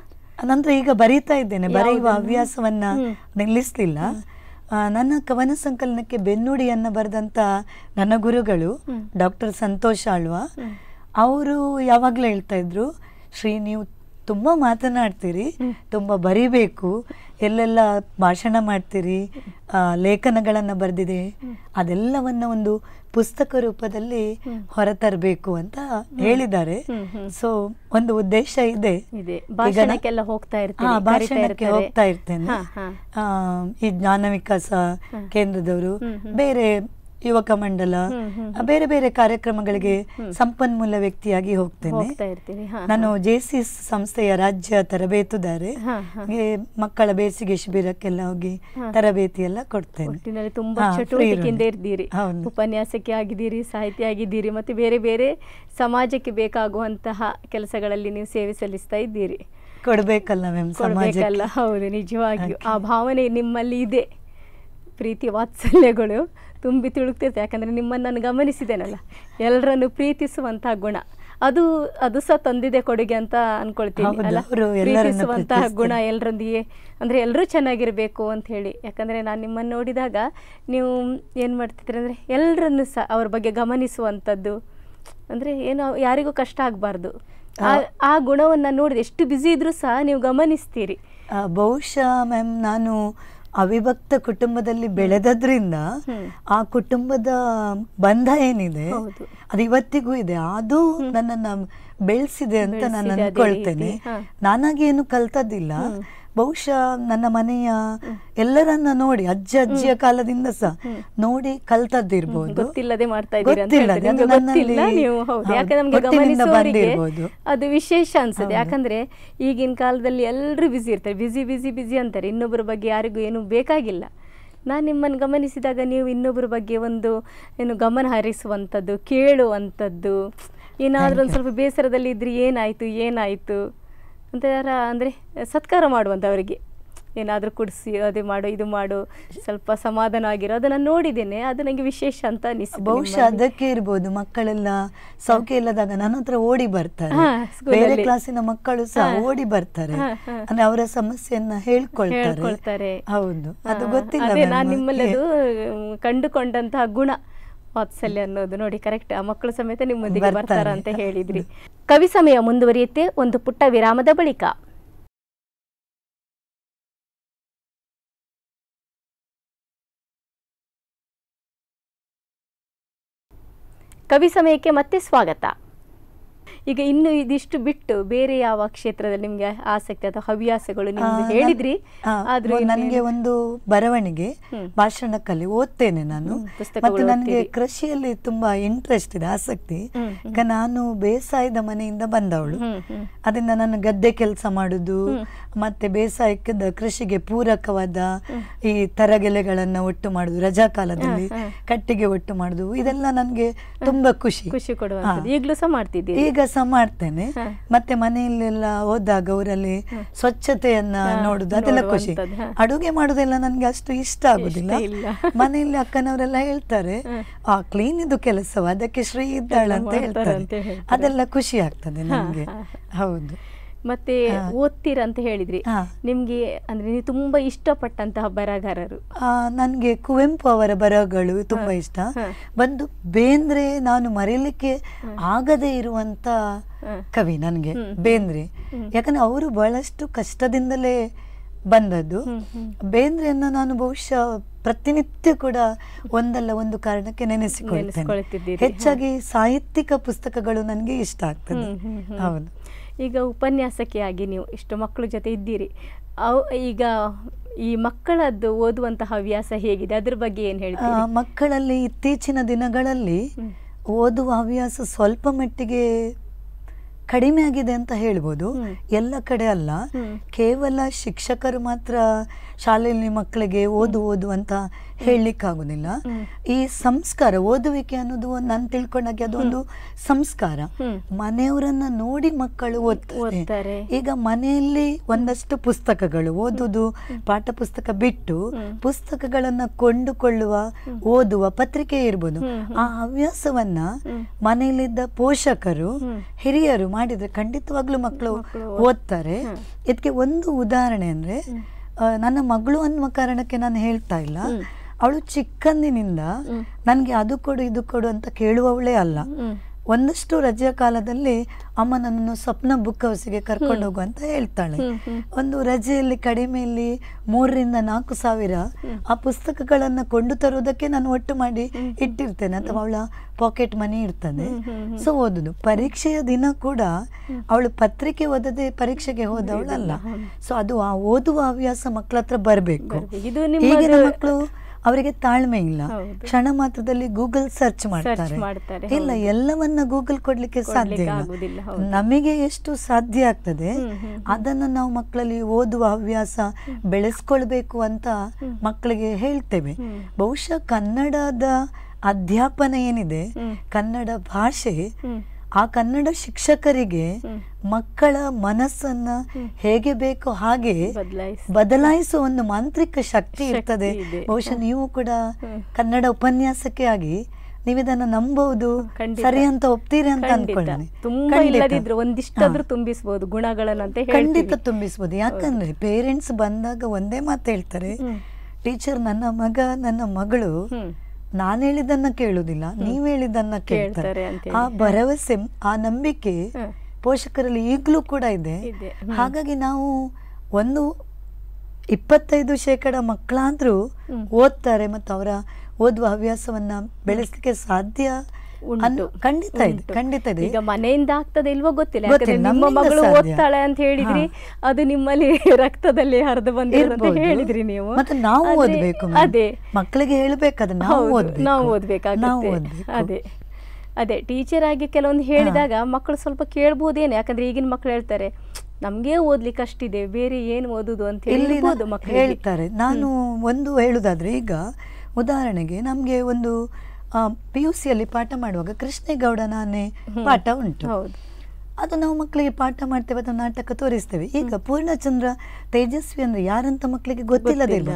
ನಂತರ ಈಗ ಬರೀತಾ ಇದ್ದೇನೆ ಬರೆಯುವ ಹವ್ಯಾಸವನ್ನ ನಿಲ್ಲಿಸಲಿಲ್ಲ ನನ್ನ ಕವನ ಸಂಕಲನಕ್ಕೆ ಬೆನ್ನುಡಿಯನ್ನ ಬರೆದಂತ ನನ್ನ ಗುರುಗಳು ಡಾಕ್ಟರ್ ಸಂತೋಷ್ ಆಳ್ವ ಅವರು ಯಾವಾಗಲೂ ಹೇಳ್ತಾ ಇದ್ರು ಶ್ರೀ ನೀವು ತುಂಬಾ ಮಾತನಾಡ್ತೀರಿ ತುಂಬಾ ಬರಿಬೇಕು ಎಲ್ಲೆಲ್ಲ ಭಾಷಣ ಮಾಡ್ತೀರಿ ಲೇಖನಗಳನ್ನು ಬರೆದಿದೆ ಅದೆಲ್ಲವನ್ನ ಒಂದು ಪುಸ್ತಕ ರೂಪದಲ್ಲಿ ಹೊರತರಬೇಕು ಅಂತ ಹೇಳಿದ್ದಾರೆ ಸೊ ಒಂದು ಉದ್ದೇಶ ಇದೆ ಹೋಗ್ತಾ ಇರ್ತೀನಿ ಭಾಷಣಕ್ಕೆ ಹೋಗ್ತಾ ಇರ್ತೇನೆ ಈ ಜ್ಞಾನ ವಿಕಾಸ ಕೇಂದ್ರದವರು ಬೇರೆ ಯುವಕ ಮಂಡಲ ಬೇರೆ ಬೇರೆ ಕಾರ್ಯಕ್ರಮಗಳಿಗೆ ಸಂಪನ್ಮೂಲ ವ್ಯಕ್ತಿಯಾಗಿ ಹೋಗ್ತೇನೆ ನಾನು ಜೆಸಿ ಸಂಸ್ಥೆಯ ರಾಜ್ಯ ತರಬೇತುದಾರೆ ಮಕ್ಕಳ ಬೇಸಿಗೆ ಶಿಬಿರಕ್ಕೆಲ್ಲ ಹೋಗಿ ತರಬೇತಿ ಎಲ್ಲ ಕೊಡ್ತೇನೆ ತುಂಬಾ ಚಟುವಟಿಕೆ ಇರ್ತೀರಿ ಉಪನ್ಯಾಸಕ್ಕೆ ಆಗಿದ್ದೀರಿ ಸಾಹಿತ್ಯ ಆಗಿದ್ದೀರಿ ಮತ್ತೆ ಬೇರೆ ಬೇರೆ ಸಮಾಜಕ್ಕೆ ಬೇಕಾಗುವಂತಹ ಕೆಲಸಗಳಲ್ಲಿ ನೀವು ಸೇವೆ ಸಲ್ಲಿಸ್ತಾ ಇದ್ದೀರಿ ಕೊಡ್ಬೇಕಲ್ಲ ಮ್ಯಾಮ್ ಹೌದು ನಿಜವಾಗಿಯೂ ಆ ಭಾವನೆ ನಿಮ್ಮಲ್ಲಿ ಇದೆ ಪ್ರೀತಿ ವಾತ್ಸಲ್ಯಗಳು ತುಂಬಿ ತುಳುಕ್ತಿರ್ತೆ ಯಾಕಂದರೆ ನಿಮ್ಮನ್ನು ನಾನು ಗಮನಿಸಿದ್ದೇನಲ್ಲ ಎಲ್ಲರನ್ನು ಪ್ರೀತಿಸುವಂತಹ ಗುಣ ಅದು ಅದು ಸಹ ತಂದಿದೆ ಕೊಡುಗೆ ಅಂತ ಅನ್ಕೊಳ್ತೀನಿ ಗುಣ ಎಲ್ಲರೊಂದಿಗೆ ಅಂದ್ರೆ ಎಲ್ಲರೂ ಚೆನ್ನಾಗಿರ್ಬೇಕು ಅಂತ ಹೇಳಿ ಯಾಕಂದ್ರೆ ನಾನು ನಿಮ್ಮನ್ನು ನೋಡಿದಾಗ ನೀವು ಏನ್ ಮಾಡ್ತಿದ್ರಿ ಅಂದ್ರೆ ಎಲ್ಲರನ್ನು ಸಹ ಅವ್ರ ಬಗ್ಗೆ ಗಮನಿಸುವಂತದ್ದು ಅಂದ್ರೆ ಏನು ಯಾರಿಗೂ ಕಷ್ಟ ಆಗ್ಬಾರ್ದು ಆ ಗುಣವನ್ನ ನೋಡಿದ್ರೆ ಎಷ್ಟು ಬ್ಯುಸಿ ಇದ್ರೂ ಸಹ ನೀವು ಗಮನಿಸ್ತೀರಿ ಬಹುಶಃ ಮ್ಯಾಮ್ ನಾನು ಅವಿಭಕ್ತ ಕುಟುಂಬದಲ್ಲಿ ಬೆಳೆದದ್ರಿಂದ ಆ ಕುಟುಂಬದ ಬಂಧ ಏನಿದೆ ಅದು ಇವತ್ತಿಗೂ ಇದೆ ಅದು ನನ್ನನ್ನು ಬೆಳೆಸಿದೆ ಅಂತ ನಾನು ಅನ್ಕೊಳ್ತೇನೆ ನಾನಾಗಿ ಏನು ಕಲ್ತದಿಲ್ಲ ಬಹುಶಃ ನನ್ನ ಮನೆಯ ಎಲ್ಲರನ್ನ ನೋಡಿ ಅಜ್ಜ ಅಜ್ಜಿಯ ಕಾಲದಿಂದ ಸಹ ನೋಡಿ ಕಲ್ತದ್ದಿರ್ಬೋದು ಗೊತ್ತಿಲ್ಲದೆ ಮಾಡ್ತಾ ಅದು ವಿಶೇಷ ಅನ್ಸುತ್ತೆ ಯಾಕಂದ್ರೆ ಈಗಿನ ಕಾಲದಲ್ಲಿ ಎಲ್ಲರೂ ಬಿಸಿ ಇರ್ತಾರೆ ಬಿಸಿ ಬಿಸಿ ಬಿಸಿ ಅಂತಾರೆ ಇನ್ನೊಬ್ಬರ ಬಗ್ಗೆ ಯಾರಿಗೂ ಏನು ಬೇಕಾಗಿಲ್ಲ ನಾನು ನಿಮ್ಮನ್ನು ಗಮನಿಸಿದಾಗ ನೀವು ಇನ್ನೊಬ್ಬರ ಬಗ್ಗೆ ಒಂದು ಏನು ಗಮನ ಹರಿಸುವಂಥದ್ದು ಕೇಳುವಂಥದ್ದು ಏನಾದರೂ ಒಂದು ಸ್ವಲ್ಪ ಬೇಸರದಲ್ಲಿ ಇದ್ರೆ ಏನಾಯಿತು ಏನಾಯಿತು ಒಂಥರ ಅಂದರೆ ಸತ್ಕಾರ ಅವರಿಗೆ ಏನಾದರೂ ಕುಡಿಸಿ ಅದೇ ಮಾಡು ಇದು ಮಾಡು ಸ್ವಲ್ಪ ಸಮಾಧಾನ ಆಗಿರೋ ಅದನ್ನ ನೋಡಿದ್ದೇನೆ ಅದು ನನಗೆ ವಿಶೇಷ ಅಂತ ಅನಿಸ್ತು ಬಹುಶಃ ಅದಕ್ಕೆ ಇರ್ಬೋದು ಮಕ್ಕಳೆಲ್ಲ ಸೌಖ್ಯ ಇಲ್ಲದಾಗ ನನ್ನ ಹತ್ರ ಓಡಿ ಬರ್ತಾರೆ ಬೇರೆ ಕ್ಲಾಸಿನ ಮಕ್ಕಳು ಸಹ ಓಡಿ ಬರ್ತಾರೆ ಅಂದ್ರೆ ಅವರ ಸಮಸ್ಯೆಯನ್ನ ಹೇಳ್ಕೊಳ್ತಾರೆ ಹೌದು ಅದು ಗೊತ್ತಿಲ್ಲ ನಾನು ನಿಮ್ಮಲ್ಲಿ ಅದು ಕಂಡುಕೊಂಡಂತಹ ಗುಣ ವಾತ್ಸಲ್ಯ ಅನ್ನೋದು ನೋಡಿ ಕರೆಕ್ಟ್ ಆ ಮಕ್ಕಳು ಸಮೇತ ನಿಮ್ಮೊಂದಿಗೆ ಬರ್ತಾರ ಅಂತ ಹೇಳಿದ್ರಿ ಕವಿ ಸಮಯ ಮುಂದುವರಿಯುತ್ತೆ ಒಂದು ಪುಟ್ಟ ವಿರಾಮದ ಬಳಿಕ ಕವಿ ಸಮಯಕ್ಕೆ ಮತ್ತೆ ಸ್ವಾಗತ ಈಗ ಇನ್ನು ಇದಿಷ್ಟು ಬಿಟ್ಟು ಬೇರೆ ಯಾವ ಕ್ಷೇತ್ರದಲ್ಲಿ ನಿಮ್ಗೆ ಆಸಕ್ತಿ ಅಥವಾ ಹವ್ಯಾಸಗಳು ಹೇಳಿದ್ರಿ ಆದ್ರೂ ನನಗೆ ಒಂದು ಬರವಣಿಗೆ ಭಾಷಣಕ್ಕಲ್ಲಿ ಓದ್ತೇನೆ ನಾನು ಮತ್ತೆ ನನಗೆ ಕೃಷಿಯಲ್ಲಿ ತುಂಬಾ ಇಂಟ್ರೆಸ್ಟ್ ಇದೆ ಆಸಕ್ತಿ ಈಗ ನಾನು ಬೇಸಾಯದ ಮನೆಯಿಂದ ಬಂದವಳು ಅದರಿಂದ ನಾನು ಗದ್ದೆ ಕೆಲಸ ಮಾಡುದು ಮತ್ತೆ ಬೇಸಾಯಕ್ಕೆ ಕೃಷಿಗೆ ಪೂರಕವಾದ ಈ ತರಗೆಲೆಗಳನ್ನ ಒಟ್ಟು ಮಾಡುದು ರಜಾ ಕಾಲದಲ್ಲಿ ಕಟ್ಟಿಗೆ ಒಟ್ಟು ಮಾಡುದು ಇದೆಲ್ಲ ನನಗೆ ತುಂಬಾ ಖುಷಿ ಖುಷಿ ಕೊಡುವ ಈಗಲೂ ಸಹ ಮಾಡ್ತಿದ್ದೀನಿ ಈಗ ಸಹ ಮಾಡ್ತೇನೆ ಮತ್ತೆ ಮನೆಯಲ್ಲೆಲ್ಲ ಹೋದಾಗ ಅವರಲ್ಲಿ ಸ್ವಚ್ಛತೆಯನ್ನ ನೋಡುದು ಅದೆಲ್ಲ ಖುಷಿ ಅಡುಗೆ ಮಾಡುದೆಲ್ಲ ನನ್ಗೆ ಅಷ್ಟು ಇಷ್ಟ ಆಗುದಿಲ್ಲ ಮನೆಯಲ್ಲಿ ಅಕ್ಕನವರೆಲ್ಲ ಹೇಳ್ತಾರೆ ಆ ಕ್ಲೀನ್ ಇದು ಕೆಲಸವ ಅದಕ್ಕೆ ಶ್ರೀ ಇದ್ದಾಳ ಅಂತ ಹೇಳ್ತಾರೆ ಅದೆಲ್ಲ ಖುಷಿ ಆಗ್ತದೆ ನನ್ಗೆ ಹೌದು ಮತ್ತೆ ಓದ್ತೀರ ಅಂತ ಹೇಳಿದ್ರಿ ನಿಮ್ಗೆ ಅಂದ್ರೆ ನೀವು ತುಂಬಾ ಇಷ್ಟಪಟ್ಟಂತಹ ಬರಹಗಾರರು ನನ್ಗೆ ಕುವೆಂಪು ಅವರ ಬರಹಗಳು ತುಂಬಾ ಇಷ್ಟ ಬಂದು ಬೇಂದ್ರೆ ನಾನು ಮರೀಲಿಕ್ಕೆ ಆಗದೆ ಇರುವಂತ ಕವಿ ನನಗೆ ಬೇಂದ್ರೆ ಯಾಕಂದ್ರೆ ಅವರು ಬಹಳಷ್ಟು ಕಷ್ಟದಿಂದಲೇ ಬಂದದ್ದು ಬೇಂದ್ರೆಯನ್ನ ನಾನು ಬಹುಶಃ ಪ್ರತಿನಿತ್ಯ ಕೂಡ ಒಂದಲ್ಲ ಒಂದು ಕಾರಣಕ್ಕೆ ನೆನೆಸಿಕೊಳ್ಳುತ್ತೇನೆ ಹೆಚ್ಚಾಗಿ ಸಾಹಿತ್ಯಿಕ ಪುಸ್ತಕಗಳು ನನಗೆ ಇಷ್ಟ ಆಗ್ತದೆ ಹೌದು ಈಗ ಉಪನ್ಯಾಸಕಿಯಾಗಿ ನೀವು ಇಷ್ಟು ಮಕ್ಕಳ ಜೊತೆ ಇದ್ದೀರಿ ಅವು ಈಗ ಈ ಮಕ್ಕಳದ್ದು ಓದುವಂತಹ ಹವ್ಯಾಸ ಹೇಗಿದೆ ಅದ್ರ ಬಗ್ಗೆ ಏನು ಹೇಳ್ತೀವಿ ಮಕ್ಕಳಲ್ಲಿ ಇತ್ತೀಚಿನ ದಿನಗಳಲ್ಲಿ ಓದುವ ಹವ್ಯಾಸ ಸ್ವಲ್ಪ ಮಟ್ಟಿಗೆ ಕಡಿಮೆ ಆಗಿದೆ ಅಂತ ಹೇಳ್ಬೋದು ಎಲ್ಲ ಕಡೆ ಅಲ್ಲ ಕೇವಲ ಶಿಕ್ಷಕರು ಮಾತ್ರ ಶಾಲೆಯಲ್ಲಿ ಮಕ್ಕಳಿಗೆ ಓದು ಓದು ಅಂತ ಆಗುದಿಲ್ಲ ಈ ಸಂಸ್ಕಾರ ಓದುವಿಕೆ ಅನ್ನೋದು ನಾನು ತಿಳ್ಕೊಂಡಾಗೆ ಅದೊಂದು ಸಂಸ್ಕಾರ ಮನೆಯವರನ್ನ ನೋಡಿ ಮಕ್ಕಳು ಓದ್ತಾರೆ ಈಗ ಮನೆಯಲ್ಲಿ ಒಂದಷ್ಟು ಪುಸ್ತಕಗಳು ಓದುದು ಪಾಠ ಪುಸ್ತಕ ಬಿಟ್ಟು ಪುಸ್ತಕಗಳನ್ನ ಕೊಂಡುಕೊಳ್ಳುವ ಓದುವ ಪತ್ರಿಕೆ ಇರ್ಬೋದು ಆ ಹವ್ಯಾಸವನ್ನ ಮನೆಯಲ್ಲಿದ್ದ ಪೋಷಕರು ಹಿರಿಯರು ಮಾಡಿದ್ರೆ ಖಂಡಿತವಾಗ್ಲೂ ಮಕ್ಕಳು ಓದ್ತಾರೆ ಇದಕ್ಕೆ ಒಂದು ಉದಾಹರಣೆ ಅಂದ್ರೆ ನನ್ನ ಮಗಳು ಅನ್ನುವ ಕಾರಣಕ್ಕೆ ನಾನು ಹೇಳ್ತಾ ಇಲ್ಲ ಅವಳು ಚಿಕ್ಕಂದಿನಿಂದ ನನಗೆ ಅದು ಕೊಡು ಇದು ಕೊಡು ಅಂತ ಕೇಳುವವಳೇ ಅಲ್ಲ ಒಂದಷ್ಟು ರಜೆಯ ಕಾಲದಲ್ಲಿ ಅಮ್ಮ ನನ್ನನ್ನು ಸ್ವಪ್ನ ಬುಕ್ ಹೌಸಿಗೆ ಕರ್ಕೊಂಡು ಹೋಗು ಅಂತ ಹೇಳ್ತಾಳೆ ಒಂದು ರಜೆಯಲ್ಲಿ ಕಡಿಮೆಯಲ್ಲಿ ಮೂರರಿಂದ ನಾಲ್ಕು ಸಾವಿರ ಆ ಪುಸ್ತಕಗಳನ್ನು ಕೊಂಡು ತರುವುದಕ್ಕೆ ನಾನು ಒಟ್ಟು ಮಾಡಿ ಇಟ್ಟಿರ್ತೇನೆ ಅಥವಾ ಅವಳ ಪಾಕೆಟ್ ಮನಿ ಇರ್ತದೆ ಸೊ ಓದುದು ಪರೀಕ್ಷೆಯ ದಿನ ಕೂಡ ಅವಳು ಪತ್ರಿಕೆ ಓದದೆ ಪರೀಕ್ಷೆಗೆ ಹೋದವಳಲ್ಲ ಸೊ ಅದು ಆ ಓದುವ ಹವ್ಯಾಸ ಮಕ್ಕಳ ಹತ್ರ ಬರಬೇಕು ಮಕ್ಕಳು ಅವರಿಗೆ ತಾಳ್ಮೆ ಇಲ್ಲ ಕ್ಷಣ ಮಾತ್ರದಲ್ಲಿ ಗೂಗಲ್ ಸರ್ಚ್ ಮಾಡ್ತಾರೆ ಇಲ್ಲ ಎಲ್ಲವನ್ನ ಗೂಗಲ್ ಕೊಡ್ಲಿಕ್ಕೆ ಸಾಧ್ಯ ಇಲ್ಲ ನಮಗೆ ಎಷ್ಟು ಸಾಧ್ಯ ಆಗ್ತದೆ ಅದನ್ನು ನಾವು ಮಕ್ಕಳಲ್ಲಿ ಓದುವ ಹವ್ಯಾಸ ಬೆಳೆಸ್ಕೊಳ್ಬೇಕು ಅಂತ ಮಕ್ಕಳಿಗೆ ಹೇಳ್ತೇವೆ ಬಹುಶಃ ಕನ್ನಡದ ಅಧ್ಯಾಪನ ಏನಿದೆ ಕನ್ನಡ ಭಾಷೆ ಆ ಕನ್ನಡ ಶಿಕ್ಷಕರಿಗೆ ಮಕ್ಕಳ ಮನಸ್ಸನ್ನ ಹೇಗೆ ಬೇಕೋ ಹಾಗೆ ಬದಲಾಯಿಸುವ ಒಂದು ಮಾಂತ್ರಿಕ ಶಕ್ತಿ ಇರ್ತದೆ ಬಹುಶಃ ನೀವು ಕೂಡ ಕನ್ನಡ ಉಪನ್ಯಾಸಕ್ಕೆ ಆಗಿ ಇದನ್ನ ನಂಬಹುದು ಸರಿ ಅಂತ ಒಪ್ತೀರಿ ಅಂತ ಅನ್ಕೊಳ್ಳಿ ತುಂಬಾ ಒಂದಿಷ್ಟಾದ್ರೂ ತುಂಬಿಸಬಹುದು ಗುಣಗಳನ್ನ ಅಂತ ಖಂಡಿತ ತುಂಬಿಸಬಹುದು ಯಾಕಂದ್ರೆ ಪೇರೆಂಟ್ಸ್ ಬಂದಾಗ ಒಂದೇ ಮಾತು ಹೇಳ್ತಾರೆ ಟೀಚರ್ ನನ್ನ ಮಗ ನನ್ನ ಮಗಳು ನಾನು ಹೇಳಿದ್ದನ್ನ ಕೇಳುದಿಲ್ಲ ನೀವು ಹೇಳಿದ್ದನ್ನ ಕೇಳ್ತಾರೆ ಆ ಭರವಸೆ ಆ ನಂಬಿಕೆ ಪೋಷಕರಲ್ಲಿ ಈಗಲೂ ಕೂಡ ಇದೆ ಹಾಗಾಗಿ ನಾವು ಒಂದು ಇಪ್ಪತ್ತೈದು ಶೇಕಡ ಮಕ್ಕಳಾದ್ರೂ ಓದ್ತಾರೆ ಮತ್ತು ಅವರ ಓದುವ ಹವ್ಯಾಸವನ್ನ ಬೆಳೆಸಲಿಕ್ಕೆ ಸಾಧ್ಯ ಖಂಡಿತ ಇದೆ ಖಂಡಿತ ಇದೆ ಈಗ ಮನೆಯಿಂದ ಆಗ್ತದೆ ಇಲ್ವೋ ಗೊತ್ತಿಲ್ಲ ಯಾಕಂದ್ರೆ ನಮ್ಮ ಮಗಳು ಓದ್ತಾಳೆ ಅಂತ ಹೇಳಿದ್ರಿ ಅದು ನಿಮ್ಮಲ್ಲಿ ರಕ್ತದಲ್ಲಿ ಹರಿದು ಬಂದಿರೋ ಅಂತ ಹೇಳಿದ್ರಿ ನೀವು ಮತ್ತೆ ನಾವು ಓದ್ಬೇಕು ಅದೇ ಮಕ್ಕಳಿಗೆ ಹೇಳ್ಬೇಕಾದ್ರೆ ನಾವು ಓದ್ಬೇಕು ನಾವು ಓದ್ಬೇಕಾಗುತ್ತೆ ಅದೇ ಅದೇ ಟೀಚರ್ ಆಗಿ ಕೆಲವೊಂದು ಹೇಳಿದಾಗ ಮಕ್ಕಳು ಸ್ವಲ್ಪ ಕೇಳ್ಬೋದೇನೆ ಯಾಕಂದ್ರೆ ಈಗಿನ ಮಕ್ಕಳು ಹೇಳ್ತಾರೆ ನಮ್ಗೆ ಓದ್ಲಿಕ್ಕೆ ಅಷ್ಟಿದೆ ಬೇರೆ ಏನು ಓದುದು ಅಂತ ಹೇಳಿ ಹೇಳ್ತಾರೆ ನಾನು ಒಂದು ಹೇಳುದಾದ್ರೆ ಈಗ ಉದಾಹರಣೆಗೆ ನಮಗೆ ಒಂದು ಪಿ ಯು ಸಿಯಲ್ಲಿ ಪಾಠ ಮಾಡುವಾಗ ಕೃಷ್ಣೇಗೌಡನೇ ಪಾಠ ಉಂಟು ಅದು ನಾವು ಮಕ್ಕಳಿಗೆ ಪಾಠ ಮಾಡ್ತೇವೆ ಅಥವಾ ನಾಟಕ ತೋರಿಸ್ತೇವೆ ಈಗ ಪೂರ್ಣಚಂದ್ರ ತೇಜಸ್ವಿ ಅಂದ್ರೆ ಯಾರಂತ ಮಕ್ಕಳಿಗೆ ಗೊತ್ತಿಲ್ಲದಿಲ್ಲ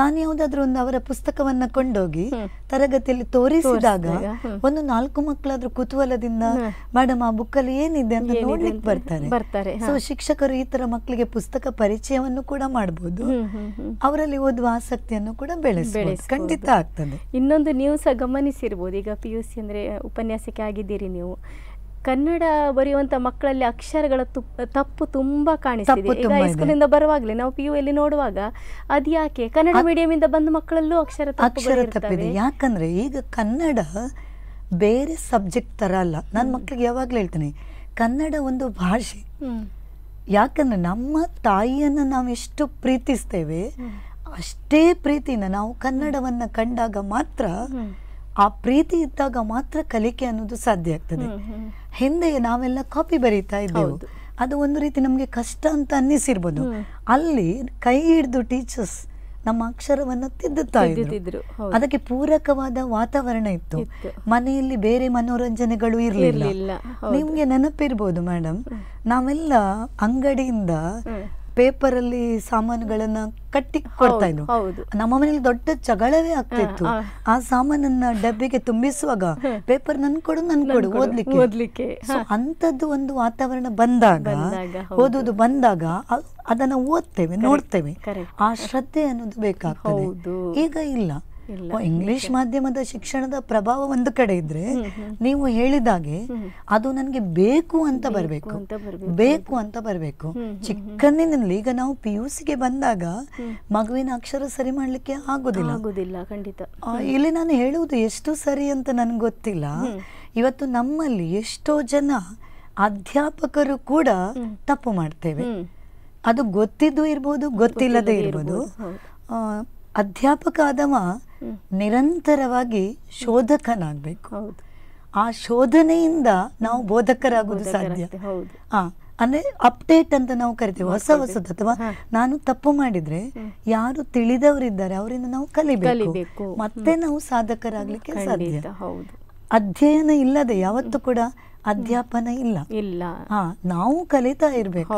ನಾನು ಯಾವುದಾದ್ರೂ ಒಂದು ಅವರ ಪುಸ್ತಕವನ್ನ ಕೊಂಡೋಗಿ ತರಗತಿಯಲ್ಲಿ ತೋರಿಸಿದಾಗ ಒಂದು ನಾಲ್ಕು ಮಕ್ಕಳಾದ್ರೂ ಕುತೂಹಲದಿಂದ ಮೇಡಮ್ ಆ ಬುಕ್ ಅಲ್ಲಿ ಏನಿದೆ ಅಂತ ನೋಡ್ಲಿಕ್ಕೆ ಬರ್ತಾರೆ ಸೊ ಶಿಕ್ಷಕರು ಈ ತರ ಮಕ್ಕಳಿಗೆ ಪುಸ್ತಕ ಪರಿಚಯವನ್ನು ಕೂಡ ಮಾಡಬಹುದು ಅವರಲ್ಲಿ ಓದುವ ಆಸಕ್ತಿಯನ್ನು ಕೂಡ ಬೆಳೆಸಬಹುದು ಖಂಡಿತ ಆಗ್ತದೆ ಇನ್ನೊಂದು ನೀವು ಸಹ ಗಮನಿಸಿರ್ಬೋದು ಈಗ ಪಿ ಯು ಸಿ ಅಂದ್ರೆ ಉಪನ್ಯಾಸಕ್ಕೆ ಆಗಿದ್ದೀರಿ ನೀವು ಕನ್ನಡ ಬರೆಯುವಂತ ಮಕ್ಕಳಲ್ಲಿ ಅಕ್ಷರಗಳ ತಪ್ಪು ತುಂಬಾ ಕಾಣಿಸ್ತದೆ ಹೈಸ್ಕೂಲಿಂದ ಬರುವಾಗಲೇ ನಾವು ಪಿ ಯು ಅಲ್ಲಿ ನೋಡುವಾಗ ಅದ್ಯಾಕೆ ಕನ್ನಡ ಮೀಡಿಯಂ ಇಂದ ಬಂದ ಮಕ್ಕಳಲ್ಲೂ ಅಕ್ಷರ ಅಕ್ಷರ ತಪ್ಪಿದೆ ಯಾಕಂದ್ರೆ ಈಗ ಕನ್ನಡ ಬೇರೆ ಸಬ್ಜೆಕ್ಟ್ ತರ ಅಲ್ಲ ನನ್ನ ಮಕ್ಕಳಿಗೆ ಯಾವಾಗಲೂ ಹೇಳ್ತೇನೆ ಕನ್ನಡ ಒಂದು ಭಾಷೆ ಯಾಕಂದ್ರೆ ನಮ್ಮ ತಾಯಿಯನ್ನ ನಾವು ಎಷ್ಟು ಪ್ರೀತಿಸ್ತೇವೆ ಅಷ್ಟೇ ಪ್ರೀತಿನ ನಾವು ಕನ್ನಡವನ್ನ ಕಂಡಾಗ ಮಾತ್ರ ಆ ಪ್ರೀತಿ ಇದ್ದಾಗ ಮಾತ್ರ ಕಲಿಕೆ ಅನ್ನೋದು ಸಾಧ್ಯ ಆಗ್ತದೆ ಹಿಂದೆ ನಾವೆಲ್ಲ ಕಾಪಿ ಬರೀತಾ ಇದ್ದೆವು ಅದು ಒಂದು ರೀತಿ ನಮಗೆ ಕಷ್ಟ ಅಂತ ಅನ್ನಿಸಿರ್ಬೋದು ಅಲ್ಲಿ ಕೈ ಹಿಡಿದು ಟೀಚರ್ಸ್ ನಮ್ಮ ಅಕ್ಷರವನ್ನು ತಿದ್ದುತ್ತಾ ಇದ್ರು ಅದಕ್ಕೆ ಪೂರಕವಾದ ವಾತಾವರಣ ಇತ್ತು ಮನೆಯಲ್ಲಿ ಬೇರೆ ಮನೋರಂಜನೆಗಳು ಇರಲಿಲ್ಲ ನಿಮ್ಗೆ ನೆನಪಿರ್ಬೋದು ಮೇಡಮ್ ನಾವೆಲ್ಲ ಅಂಗಡಿಯಿಂದ ಪೇಪರಲ್ಲಿ ಸಾಮಾನುಗಳನ್ನ ಕಟ್ಟಿ ಕೊಡ್ತಾ ಇದ್ರು ನಮ್ಮ ಮನೇಲಿ ದೊಡ್ಡ ಜಗಳವೇ ಇತ್ತು ಆ ಸಾಮಾನನ್ನ ಡಬ್ಬಿಗೆ ತುಂಬಿಸುವಾಗ ಪೇಪರ್ ನನ್ ಕೊಡು ನನ್ ಕೊಡು ಓದ್ಲಿಕ್ಕೆ ಓದ್ಲಿಕ್ಕೆ ಅಂತದ್ದು ಒಂದು ವಾತಾವರಣ ಬಂದಾಗ ಓದೋದು ಬಂದಾಗ ಅದನ್ನ ಓದ್ತೇವೆ ನೋಡ್ತೇವೆ ಆ ಶ್ರದ್ಧೆ ಅನ್ನೋದು ಬೇಕಾಗ್ತದೆ ಈಗ ಇಲ್ಲ ಇಂಗ್ಲಿಷ್ ಮಾಧ್ಯಮದ ಶಿಕ್ಷಣದ ಪ್ರಭಾವ ಒಂದು ಕಡೆ ಇದ್ರೆ ನೀವು ಹೇಳಿದಾಗೆ ಅದು ನನಗೆ ಬೇಕು ಅಂತ ಬರಬೇಕು ಬೇಕು ಅಂತ ಬರಬೇಕು ಚಿಕ್ಕಂದಿನಲ್ಲಿ ಈಗ ನಾವು ಪಿ ಯು ಸಿಗೆ ಬಂದಾಗ ಮಗುವಿನ ಅಕ್ಷರ ಸರಿ ಮಾಡ್ಲಿಕ್ಕೆ ಆಗೋದಿಲ್ಲ ಖಂಡಿತ ಇಲ್ಲಿ ನಾನು ಹೇಳುವುದು ಎಷ್ಟು ಸರಿ ಅಂತ ನನಗೆ ಗೊತ್ತಿಲ್ಲ ಇವತ್ತು ನಮ್ಮಲ್ಲಿ ಎಷ್ಟೋ ಜನ ಅಧ್ಯಾಪಕರು ಕೂಡ ತಪ್ಪು ಮಾಡ್ತೇವೆ ಅದು ಗೊತ್ತಿದ್ದು ಇರ್ಬೋದು ಗೊತ್ತಿಲ್ಲದೆ ಇರ್ಬೋದು ಅಧ್ಯಾಪಕ ಆದವ ನಿರಂತರವಾಗಿ ಶೋಧಕನಾಗಬೇಕು ಆ ಶೋಧನೆಯಿಂದ ನಾವು ಬೋಧಕರಾಗುವುದು ಸಾಧ್ಯ ಅಂದ್ರೆ ಅಪ್ಡೇಟ್ ಅಂತ ನಾವು ಕರಿತೇವೆ ಹೊಸ ಹೊಸದು ಅಥವಾ ನಾನು ತಪ್ಪು ಮಾಡಿದ್ರೆ ಯಾರು ತಿಳಿದವರಿದ್ದಾರೆ ಅವರಿಂದ ನಾವು ಕಲಿಬೇಕು ಮತ್ತೆ ನಾವು ಸಾಧಕರಾಗ್ಲಿಕ್ಕೆ ಸಾಧ್ಯ ಅಧ್ಯಯನ ಇಲ್ಲದೆ ಯಾವತ್ತೂ ಕೂಡ ಅಧ್ಯಾಪನ ಇಲ್ಲ ಇಲ್ಲ ಹಾ ನಾವು ಕಲಿತಾ ಇರ್ಬೇಕು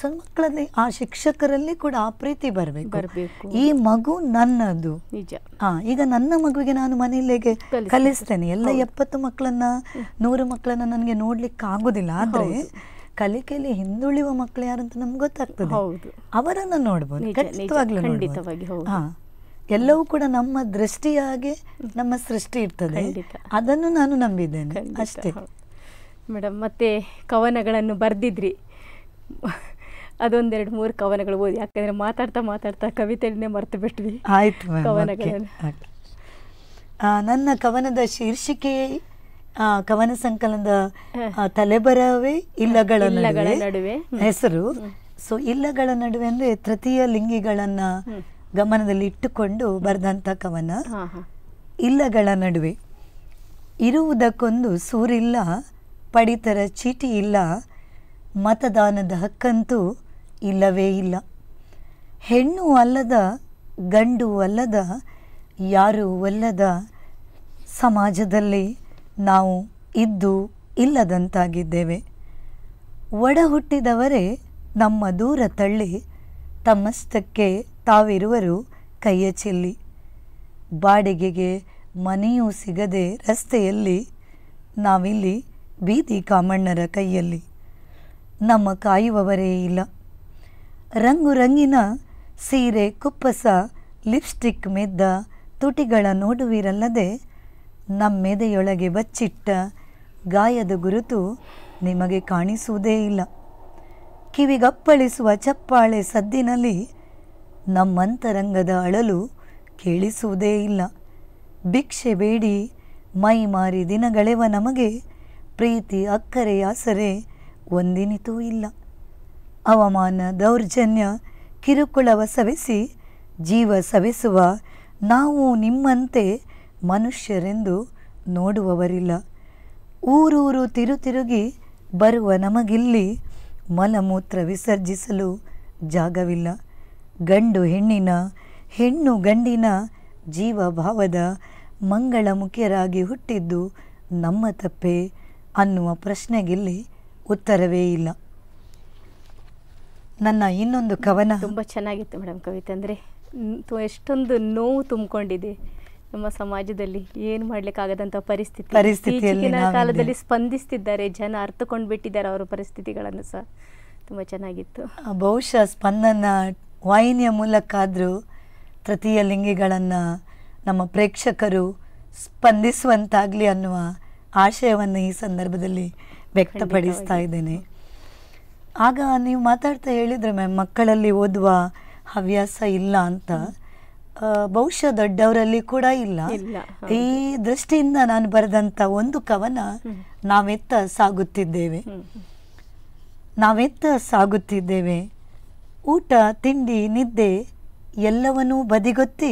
ಸಣ್ಣ ಮಕ್ಕಳಲ್ಲಿ ಆ ಶಿಕ್ಷಕರಲ್ಲಿ ಕೂಡ ಆ ಪ್ರೀತಿ ಬರಬೇಕು ಈ ಮಗು ನನ್ನದು ಹಾ ಈಗ ನನ್ನ ಮಗುವಿಗೆ ನಾನು ಮನೆಯಲ್ಲಿಗೆ ಕಲಿಸ್ತೇನೆ ಎಲ್ಲ ಎಪ್ಪತ್ತು ಮಕ್ಕಳನ್ನ ನೂರು ಮಕ್ಕಳನ್ನ ನನಗೆ ನೋಡ್ಲಿಕ್ಕೆ ಆಗುದಿಲ್ಲ ಆದ್ರೆ ಕಲಿಕೆಯಲ್ಲಿ ಹಿಂದುಳಿಯುವ ಮಕ್ಕಳು ಯಾರಂತ ನಮ್ಗೆ ಗೊತ್ತಾಗ್ತದೆ ಅವರನ್ನ ನೋಡ್ಬೋದು ಖಂಡಿತವಾಗಿ ಹಾ ಎಲ್ಲವೂ ಕೂಡ ನಮ್ಮ ದೃಷ್ಟಿಯಾಗೆ ನಮ್ಮ ಸೃಷ್ಟಿ ಇರ್ತದೆ ಅದನ್ನು ನಾನು ನಂಬಿದ್ದೇನೆ ಅಷ್ಟೇ ಮೇಡಮ್ ಮತ್ತೆ ಕವನಗಳನ್ನು ಬರೆದಿದ್ರಿ ಅದೊಂದೆರಡು ಮೂರು ಕವನಗಳು ಓದಿ ಯಾಕಂದ್ರೆ ಮಾತಾಡ್ತಾ ಮಾತಾಡ್ತಾ ಕವಿತೆಯನ್ನೇ ಮರ್ತು ಬಿಟ್ವಿ ಆಯ್ತು ಆ ನನ್ನ ಕವನದ ಶೀರ್ಷಿಕೆ ಕವನ ಸಂಕಲನದ ತಲೆಬರವೇ ಇಲ್ಲಗಳ ನಡುವೆ ಹೆಸರು ಸೊ ಇಲ್ಲಗಳ ನಡುವೆ ಅಂದ್ರೆ ತೃತೀಯ ಲಿಂಗಿಗಳನ್ನ ಗಮನದಲ್ಲಿ ಇಟ್ಟುಕೊಂಡು ಬರೆದಂಥ ಕವನ ಇಲ್ಲಗಳ ನಡುವೆ ಇರುವುದಕ್ಕೊಂದು ಸೂರಿಲ್ಲ ಪಡಿತರ ಚೀಟಿ ಇಲ್ಲ ಮತದಾನದ ಹಕ್ಕಂತೂ ಇಲ್ಲವೇ ಇಲ್ಲ ಹೆಣ್ಣು ಅಲ್ಲದ ಗಂಡು ಅಲ್ಲದ ಯಾರೂ ಅಲ್ಲದ ಸಮಾಜದಲ್ಲಿ ನಾವು ಇದ್ದು ಇಲ್ಲದಂತಾಗಿದ್ದೇವೆ ಒಡ ಹುಟ್ಟಿದವರೇ ನಮ್ಮ ದೂರ ತಳ್ಳಿ ತಮ್ಮಷ್ಟಕ್ಕೆ ತಾವಿರುವರು ಕೈಯ ಚೆಲ್ಲಿ ಬಾಡಿಗೆಗೆ ಮನೆಯೂ ಸಿಗದೆ ರಸ್ತೆಯಲ್ಲಿ ನಾವಿಲ್ಲಿ ಬೀದಿ ಕಾಮಣ್ಣರ ಕೈಯಲ್ಲಿ ನಮ್ಮ ಕಾಯುವವರೇ ಇಲ್ಲ ರಂಗು ರಂಗಿನ ಸೀರೆ ಕುಪ್ಪಸ ಲಿಪ್ಸ್ಟಿಕ್ ಮೆದ್ದ ತುಟಿಗಳ ನೋಡುವಿರಲ್ಲದೆ ನಮ್ಮೆದೆಯೊಳಗೆ ಬಚ್ಚಿಟ್ಟ ಗಾಯದ ಗುರುತು ನಿಮಗೆ ಕಾಣಿಸುವುದೇ ಇಲ್ಲ ಕಿವಿಗಪ್ಪಳಿಸುವ ಚಪ್ಪಾಳೆ ಸದ್ದಿನಲ್ಲಿ ನಮ್ಮಂತರಂಗದ ಅಳಲು ಕೇಳಿಸುವುದೇ ಇಲ್ಲ ಭಿಕ್ಷೆ ಬೇಡಿ ಮೈ ಮಾರಿ ದಿನಗಳೆವ ನಮಗೆ ಪ್ರೀತಿ ಅಕ್ಕರೆ ಆಸರೆ ಒಂದಿನಿತೂ ಇಲ್ಲ ಅವಮಾನ ದೌರ್ಜನ್ಯ ಕಿರುಕುಳವ ಸವೆಸಿ ಜೀವ ಸವೆಸುವ ನಾವು ನಿಮ್ಮಂತೆ ಮನುಷ್ಯರೆಂದು ನೋಡುವವರಿಲ್ಲ ಊರೂರು ತಿರುತಿರುಗಿ ಬರುವ ನಮಗಿಲ್ಲಿ ಮಲಮೂತ್ರ ವಿಸರ್ಜಿಸಲು ಜಾಗವಿಲ್ಲ ಗಂಡು ಹೆಣ್ಣಿನ ಹೆಣ್ಣು ಗಂಡಿನ ಭಾವದ ಮಂಗಳ ಮುಖ್ಯರಾಗಿ ಹುಟ್ಟಿದ್ದು ನಮ್ಮ ತಪ್ಪೆ ಅನ್ನುವ ಪ್ರಶ್ನೆಗಿಲ್ಲಿ ಉತ್ತರವೇ ಇಲ್ಲ ನನ್ನ ಇನ್ನೊಂದು ಕವನ ತುಂಬ ಚೆನ್ನಾಗಿತ್ತು ಮೇಡಮ್ ಕವಿತೆ ಅಂದರೆ ಎಷ್ಟೊಂದು ನೋವು ತುಂಬಿಕೊಂಡಿದೆ ನಮ್ಮ ಸಮಾಜದಲ್ಲಿ ಏನು ಮಾಡ್ಲಿಕ್ಕಾಗದಂತ ಪರಿಸ್ಥಿತಿ ಪರಿಸ್ಥಿತಿ ಕಾಲದಲ್ಲಿ ಸ್ಪಂದಿಸ್ತಿದ್ದಾರೆ ಜನ ಅರ್ಥಕೊಂಡ್ಬಿಟ್ಟಿದ್ದಾರೆ ಅವರ ಪರಿಸ್ಥಿತಿಗಳನ್ನು ಸಹ ತುಂಬ ಚೆನ್ನಾಗಿತ್ತು ಬಹುಶಃ ಸ್ಪಂದನ ವಾಹಿನಿಯ ಮೂಲಕ ಆದರೂ ತೃತೀಯ ಲಿಂಗಿಗಳನ್ನು ನಮ್ಮ ಪ್ರೇಕ್ಷಕರು ಸ್ಪಂದಿಸುವಂತಾಗಲಿ ಅನ್ನುವ ಆಶಯವನ್ನು ಈ ಸಂದರ್ಭದಲ್ಲಿ ವ್ಯಕ್ತಪಡಿಸ್ತಾ ಇದ್ದೇನೆ ಆಗ ನೀವು ಮಾತಾಡ್ತಾ ಹೇಳಿದರೆ ಮ್ಯಾಮ್ ಮಕ್ಕಳಲ್ಲಿ ಓದುವ ಹವ್ಯಾಸ ಇಲ್ಲ ಅಂತ ಬಹುಶಃ ದೊಡ್ಡವರಲ್ಲಿ ಕೂಡ ಇಲ್ಲ ಈ ದೃಷ್ಟಿಯಿಂದ ನಾನು ಬರೆದಂಥ ಒಂದು ಕವನ ನಾವೆತ್ತ ಸಾಗುತ್ತಿದ್ದೇವೆ ನಾವೆತ್ತ ಸಾಗುತ್ತಿದ್ದೇವೆ ಊಟ ತಿಂಡಿ ನಿದ್ದೆ ಎಲ್ಲವನ್ನೂ ಬದಿಗೊತ್ತಿ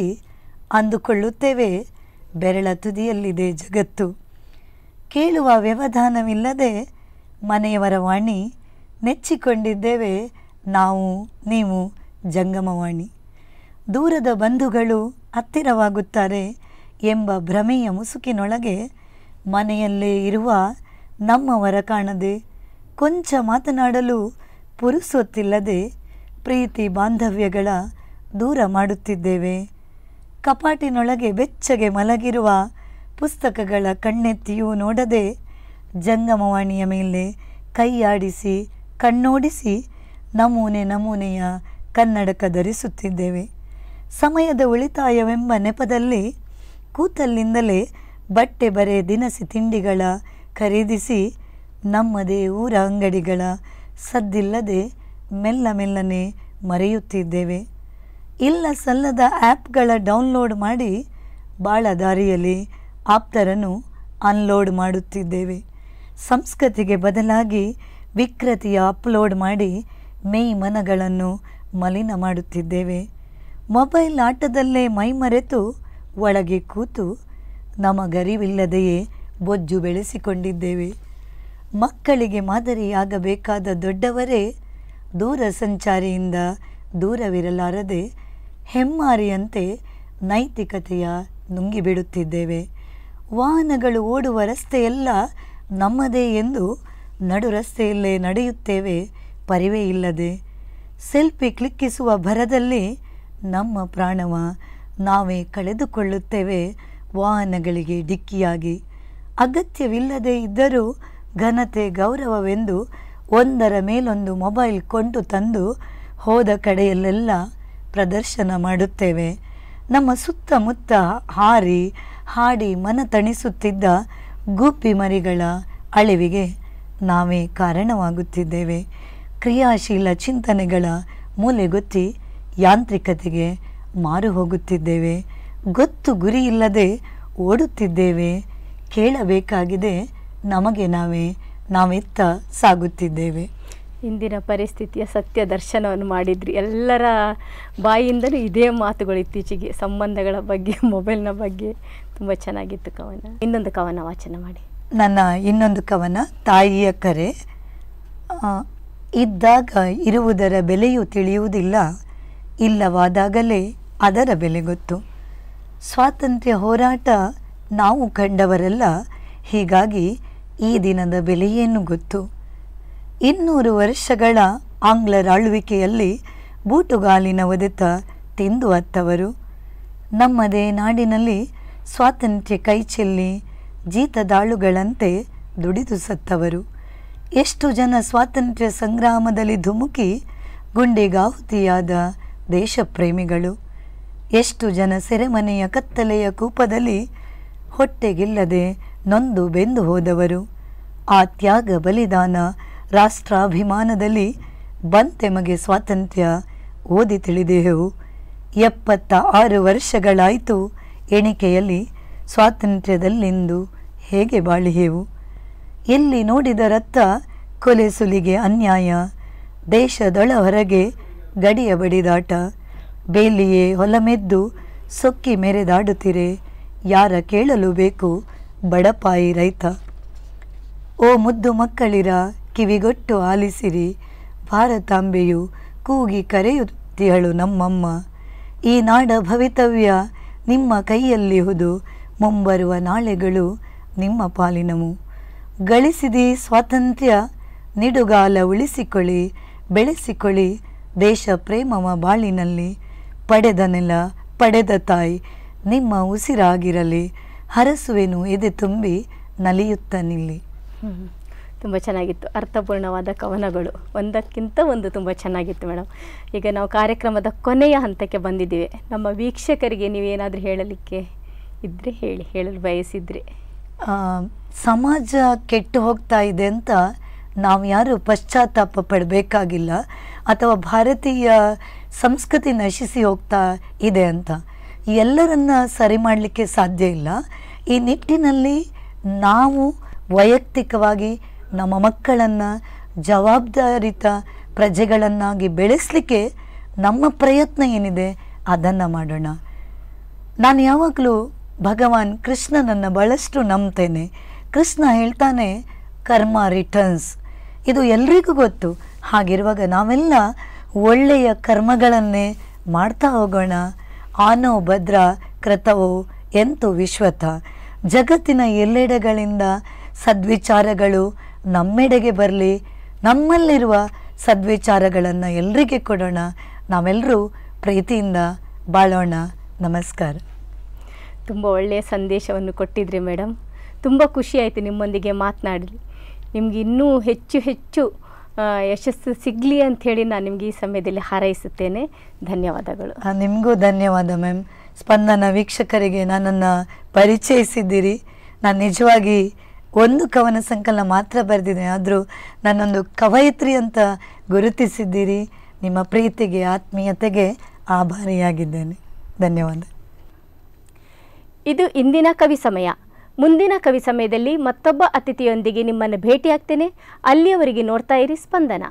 ಅಂದುಕೊಳ್ಳುತ್ತೇವೆ ಬೆರಳ ತುದಿಯಲ್ಲಿದೆ ಜಗತ್ತು ಕೇಳುವ ವ್ಯವಧಾನವಿಲ್ಲದೆ ಮನೆಯವರ ವಾಣಿ ನೆಚ್ಚಿಕೊಂಡಿದ್ದೇವೆ ನಾವು ನೀವು ಜಂಗಮವಾಣಿ ದೂರದ ಬಂಧುಗಳು ಹತ್ತಿರವಾಗುತ್ತಾರೆ ಎಂಬ ಭ್ರಮೆಯ ಮುಸುಕಿನೊಳಗೆ ಮನೆಯಲ್ಲೇ ಇರುವ ನಮ್ಮವರ ಕಾಣದೆ ಕೊಂಚ ಮಾತನಾಡಲು ಪುರುಸೊತ್ತಿಲ್ಲದೆ ಪ್ರೀತಿ ಬಾಂಧವ್ಯಗಳ ದೂರ ಮಾಡುತ್ತಿದ್ದೇವೆ ಕಪಾಟಿನೊಳಗೆ ಬೆಚ್ಚಗೆ ಮಲಗಿರುವ ಪುಸ್ತಕಗಳ ಕಣ್ಣೆತ್ತಿಯೂ ನೋಡದೆ ಜಂಗಮವಾಣಿಯ ಮೇಲೆ ಕೈಯಾಡಿಸಿ ಕಣ್ಣೋಡಿಸಿ ನಮೂನೆ ನಮೂನೆಯ ಕನ್ನಡಕ ಧರಿಸುತ್ತಿದ್ದೇವೆ ಸಮಯದ ಉಳಿತಾಯವೆಂಬ ನೆಪದಲ್ಲಿ ಕೂತಲ್ಲಿಂದಲೇ ಬಟ್ಟೆ ಬರೆ ದಿನಸಿ ತಿಂಡಿಗಳ ಖರೀದಿಸಿ ನಮ್ಮದೇ ಊರ ಅಂಗಡಿಗಳ ಸದ್ದಿಲ್ಲದೆ ಮೆಲ್ಲ ಮೆಲ್ಲನೆ ಮರೆಯುತ್ತಿದ್ದೇವೆ ಇಲ್ಲ ಸಲ್ಲದ ಆ್ಯಪ್ಗಳ ಡೌನ್ಲೋಡ್ ಮಾಡಿ ಬಾಳ ದಾರಿಯಲ್ಲಿ ಆಪ್ತರನ್ನು ಅನ್ಲೋಡ್ ಮಾಡುತ್ತಿದ್ದೇವೆ ಸಂಸ್ಕೃತಿಗೆ ಬದಲಾಗಿ ವಿಕೃತಿಯ ಅಪ್ಲೋಡ್ ಮಾಡಿ ಮೈ ಮನಗಳನ್ನು ಮಲಿನ ಮಾಡುತ್ತಿದ್ದೇವೆ ಮೊಬೈಲ್ ಆಟದಲ್ಲೇ ಮೈಮರೆತು ಒಳಗೆ ಕೂತು ನಮಗರಿವಿಲ್ಲದೆಯೇ ಬೊಜ್ಜು ಬೆಳೆಸಿಕೊಂಡಿದ್ದೇವೆ ಮಕ್ಕಳಿಗೆ ಮಾದರಿಯಾಗಬೇಕಾದ ದೊಡ್ಡವರೇ ದೂರ ಸಂಚಾರಿಯಿಂದ ದೂರವಿರಲಾರದೆ ಹೆಮ್ಮಾರಿಯಂತೆ ನೈತಿಕತೆಯ ನುಂಗಿಬಿಡುತ್ತಿದ್ದೇವೆ ವಾಹನಗಳು ಓಡುವ ರಸ್ತೆಯೆಲ್ಲ ನಮ್ಮದೇ ಎಂದು ನಡು ರಸ್ತೆಯಲ್ಲೇ ನಡೆಯುತ್ತೇವೆ ಪರಿವೇ ಇಲ್ಲದೆ ಸೆಲ್ಫಿ ಕ್ಲಿಕ್ಕಿಸುವ ಭರದಲ್ಲಿ ನಮ್ಮ ಪ್ರಾಣವ ನಾವೇ ಕಳೆದುಕೊಳ್ಳುತ್ತೇವೆ ವಾಹನಗಳಿಗೆ ಡಿಕ್ಕಿಯಾಗಿ ಅಗತ್ಯವಿಲ್ಲದೇ ಇದ್ದರೂ ಘನತೆ ಗೌರವವೆಂದು ಒಂದರ ಮೇಲೊಂದು ಮೊಬೈಲ್ ಕೊಂಡು ತಂದು ಹೋದ ಕಡೆಯಲ್ಲೆಲ್ಲ ಪ್ರದರ್ಶನ ಮಾಡುತ್ತೇವೆ ನಮ್ಮ ಸುತ್ತಮುತ್ತ ಹಾರಿ ಹಾಡಿ ಮನ ತಣಿಸುತ್ತಿದ್ದ ಗುಬ್ಬಿ ಮರಿಗಳ ಅಳಿವಿಗೆ ನಾವೇ ಕಾರಣವಾಗುತ್ತಿದ್ದೇವೆ ಕ್ರಿಯಾಶೀಲ ಚಿಂತನೆಗಳ ಮೂಲೆಗೊತ್ತಿ ಯಾಂತ್ರಿಕತೆಗೆ ಮಾರು ಹೋಗುತ್ತಿದ್ದೇವೆ ಗೊತ್ತು ಗುರಿಯಿಲ್ಲದೆ ಓಡುತ್ತಿದ್ದೇವೆ ಕೇಳಬೇಕಾಗಿದೆ ನಮಗೆ ನಾವೇ ನಾವಿತ್ತ ಸಾಗುತ್ತಿದ್ದೇವೆ ಇಂದಿನ ಪರಿಸ್ಥಿತಿಯ ಸತ್ಯ ದರ್ಶನವನ್ನು ಮಾಡಿದ್ರಿ ಎಲ್ಲರ ಬಾಯಿಯಿಂದಲೂ ಇದೇ ಮಾತುಗಳು ಇತ್ತೀಚೆಗೆ ಸಂಬಂಧಗಳ ಬಗ್ಗೆ ಮೊಬೈಲ್ನ ಬಗ್ಗೆ ತುಂಬ ಚೆನ್ನಾಗಿತ್ತು ಕವನ ಇನ್ನೊಂದು ಕವನ ವಾಚನ ಮಾಡಿ ನನ್ನ ಇನ್ನೊಂದು ಕವನ ತಾಯಿಯ ಕರೆ ಇದ್ದಾಗ ಇರುವುದರ ಬೆಲೆಯೂ ತಿಳಿಯುವುದಿಲ್ಲ ಇಲ್ಲವಾದಾಗಲೇ ಅದರ ಬೆಲೆ ಗೊತ್ತು ಸ್ವಾತಂತ್ರ್ಯ ಹೋರಾಟ ನಾವು ಕಂಡವರೆಲ್ಲ ಹೀಗಾಗಿ ಈ ದಿನದ ಬೆಲೆಯೇನು ಗೊತ್ತು ಇನ್ನೂರು ವರ್ಷಗಳ ಆಂಗ್ಲರ ಆಳ್ವಿಕೆಯಲ್ಲಿ ಬೂಟುಗಾಲಿನ ಒದೆತ ತಿಂದು ಅತ್ತವರು ನಮ್ಮದೇ ನಾಡಿನಲ್ಲಿ ಸ್ವಾತಂತ್ರ್ಯ ಕೈಚೆಲ್ಲಿ ಜೀತದಾಳುಗಳಂತೆ ದುಡಿದು ಸತ್ತವರು ಎಷ್ಟು ಜನ ಸ್ವಾತಂತ್ರ್ಯ ಸಂಗ್ರಾಮದಲ್ಲಿ ಧುಮುಕಿ ಗುಂಡಿಗಾಹುತಿಯಾದ ದೇಶಪ್ರೇಮಿಗಳು ಎಷ್ಟು ಜನ ಸೆರೆಮನೆಯ ಕತ್ತಲೆಯ ಕೂಪದಲ್ಲಿ ಹೊಟ್ಟೆಗಿಲ್ಲದೆ ನೊಂದು ಬೆಂದು ಹೋದವರು ಆ ತ್ಯಾಗ ಬಲಿದಾನ ರಾಷ್ಟ್ರಾಭಿಮಾನದಲ್ಲಿ ಬಂತೆಮಗೆ ಸ್ವಾತಂತ್ರ್ಯ ಓದಿ ತಿಳಿದೆವು ಎಪ್ಪತ್ತ ಆರು ವರ್ಷಗಳಾಯಿತು ಎಣಿಕೆಯಲ್ಲಿ ಸ್ವಾತಂತ್ರ್ಯದಲ್ಲಿಂದು ಹೇಗೆ ಬಾಳಿಯೆವು ಇಲ್ಲಿ ನೋಡಿದ ರತ್ತ ಕೊಲೆ ಸುಲಿಗೆ ಅನ್ಯಾಯ ದೇಶದೊಳ ಹೊರಗೆ ಗಡಿಯ ಬಡಿದಾಟ ಬೇಲಿಯೇ ಹೊಲಮೆದ್ದು ಸೊಕ್ಕಿ ಮೆರೆದಾಡುತ್ತಿರೆ ಯಾರ ಕೇಳಲು ಬೇಕು ಬಡಪಾಯಿ ರೈತ ಓ ಮುದ್ದು ಮಕ್ಕಳಿರ ಕಿವಿಗೊಟ್ಟು ಆಲಿಸಿರಿ ಭಾರತಾಂಬೆಯು ಕೂಗಿ ಕರೆಯುತ್ತಿಹಳು ನಮ್ಮಮ್ಮ ಈ ನಾಡ ಭವಿತವ್ಯ ನಿಮ್ಮ ಕೈಯಲ್ಲಿಹುದು ಮುಂಬರುವ ನಾಳೆಗಳು ನಿಮ್ಮ ಪಾಲಿನವು ಗಳಿಸಿದಿ ಸ್ವಾತಂತ್ರ್ಯ ನಿಡುಗಾಲ ಉಳಿಸಿಕೊಳ್ಳಿ ಬೆಳೆಸಿಕೊಳ್ಳಿ ದೇಶ ಪ್ರೇಮವ ಬಾಳಿನಲ್ಲಿ ಪಡೆದ ನೆಲ ಪಡೆದ ತಾಯಿ ನಿಮ್ಮ ಉಸಿರಾಗಿರಲಿ ಹರಸುವೆನು ಎದೆ ತುಂಬಿ ನಲಿಯುತ್ತ ನಿಲ್ಲಿ ತುಂಬ ಚೆನ್ನಾಗಿತ್ತು ಅರ್ಥಪೂರ್ಣವಾದ ಕವನಗಳು ಒಂದಕ್ಕಿಂತ ಒಂದು ತುಂಬ ಚೆನ್ನಾಗಿತ್ತು ಮೇಡಮ್ ಈಗ ನಾವು ಕಾರ್ಯಕ್ರಮದ ಕೊನೆಯ ಹಂತಕ್ಕೆ ಬಂದಿದ್ದೀವಿ ನಮ್ಮ ವೀಕ್ಷಕರಿಗೆ ನೀವೇನಾದರೂ ಹೇಳಲಿಕ್ಕೆ ಇದ್ದರೆ ಹೇಳಿ ಹೇಳಲು ಬಯಸಿದ್ರೆ ಸಮಾಜ ಕೆಟ್ಟು ಹೋಗ್ತಾ ಇದೆ ಅಂತ ನಾವು ಯಾರು ಪಶ್ಚಾತ್ತಾಪ ಪಡಬೇಕಾಗಿಲ್ಲ ಅಥವಾ ಭಾರತೀಯ ಸಂಸ್ಕೃತಿ ನಶಿಸಿ ಹೋಗ್ತಾ ಇದೆ ಅಂತ ಎಲ್ಲರನ್ನ ಸರಿ ಮಾಡಲಿಕ್ಕೆ ಸಾಧ್ಯ ಇಲ್ಲ ಈ ನಿಟ್ಟಿನಲ್ಲಿ ನಾವು ವೈಯಕ್ತಿಕವಾಗಿ ನಮ್ಮ ಮಕ್ಕಳನ್ನು ಜವಾಬ್ದಾರಿತ ಪ್ರಜೆಗಳನ್ನಾಗಿ ಬೆಳೆಸಲಿಕ್ಕೆ ನಮ್ಮ ಪ್ರಯತ್ನ ಏನಿದೆ ಅದನ್ನು ಮಾಡೋಣ ನಾನು ಯಾವಾಗಲೂ ಭಗವಾನ್ ಕೃಷ್ಣನನ್ನು ಬಹಳಷ್ಟು ನಂಬ್ತೇನೆ ಕೃಷ್ಣ ಹೇಳ್ತಾನೆ ಕರ್ಮ ರಿಟರ್ನ್ಸ್ ಇದು ಎಲ್ರಿಗೂ ಗೊತ್ತು ಹಾಗಿರುವಾಗ ನಾವೆಲ್ಲ ಒಳ್ಳೆಯ ಕರ್ಮಗಳನ್ನೇ ಮಾಡ್ತಾ ಹೋಗೋಣ ಆನೋ ಭದ್ರ ಕೃತವೋ ಎಂತು ವಿಶ್ವತ ಜಗತ್ತಿನ ಎಲ್ಲೆಡೆಗಳಿಂದ ಸದ್ವಿಚಾರಗಳು ನಮ್ಮೆಡೆಗೆ ಬರಲಿ ನಮ್ಮಲ್ಲಿರುವ ಸದ್ವಿಚಾರಗಳನ್ನು ಎಲ್ಲರಿಗೆ ಕೊಡೋಣ ನಾವೆಲ್ಲರೂ ಪ್ರೀತಿಯಿಂದ ಬಾಳೋಣ ನಮಸ್ಕಾರ ತುಂಬ ಒಳ್ಳೆಯ ಸಂದೇಶವನ್ನು ಕೊಟ್ಟಿದ್ರಿ ಮೇಡಮ್ ತುಂಬ ಖುಷಿಯಾಯಿತು ನಿಮ್ಮೊಂದಿಗೆ ಮಾತನಾಡಲಿ ನಿಮಗೆ ಇನ್ನೂ ಹೆಚ್ಚು ಹೆಚ್ಚು ಯಶಸ್ಸು ಸಿಗಲಿ ಅಂಥೇಳಿ ನಾನು ನಿಮಗೆ ಈ ಸಮಯದಲ್ಲಿ ಹಾರೈಸುತ್ತೇನೆ ಧನ್ಯವಾದಗಳು ನಿಮಗೂ ಧನ್ಯವಾದ ಮ್ಯಾಮ್ ಸ್ಪಂದನ ವೀಕ್ಷಕರಿಗೆ ನನ್ನನ್ನು ಪರಿಚಯಿಸಿದ್ದೀರಿ ನಾನು ನಿಜವಾಗಿ ಒಂದು ಕವನ ಸಂಕಲನ ಮಾತ್ರ ಬರೆದಿದೆ ಆದರೂ ನನ್ನೊಂದು ಕವಯಿತ್ರಿ ಅಂತ ಗುರುತಿಸಿದ್ದೀರಿ ನಿಮ್ಮ ಪ್ರೀತಿಗೆ ಆತ್ಮೀಯತೆಗೆ ಆಭಾರಿಯಾಗಿದ್ದೇನೆ ಧನ್ಯವಾದ ಇದು ಇಂದಿನ ಕವಿ ಸಮಯ ಮುಂದಿನ ಕವಿ ಸಮಯದಲ್ಲಿ ಮತ್ತೊಬ್ಬ ಅತಿಥಿಯೊಂದಿಗೆ ನಿಮ್ಮನ್ನು ಭೇಟಿಯಾಗ್ತೇನೆ ಅಲ್ಲಿಯವರಿಗೆ ನೋಡ್ತಾ ಇರಿ ಸ್ಪಂದನ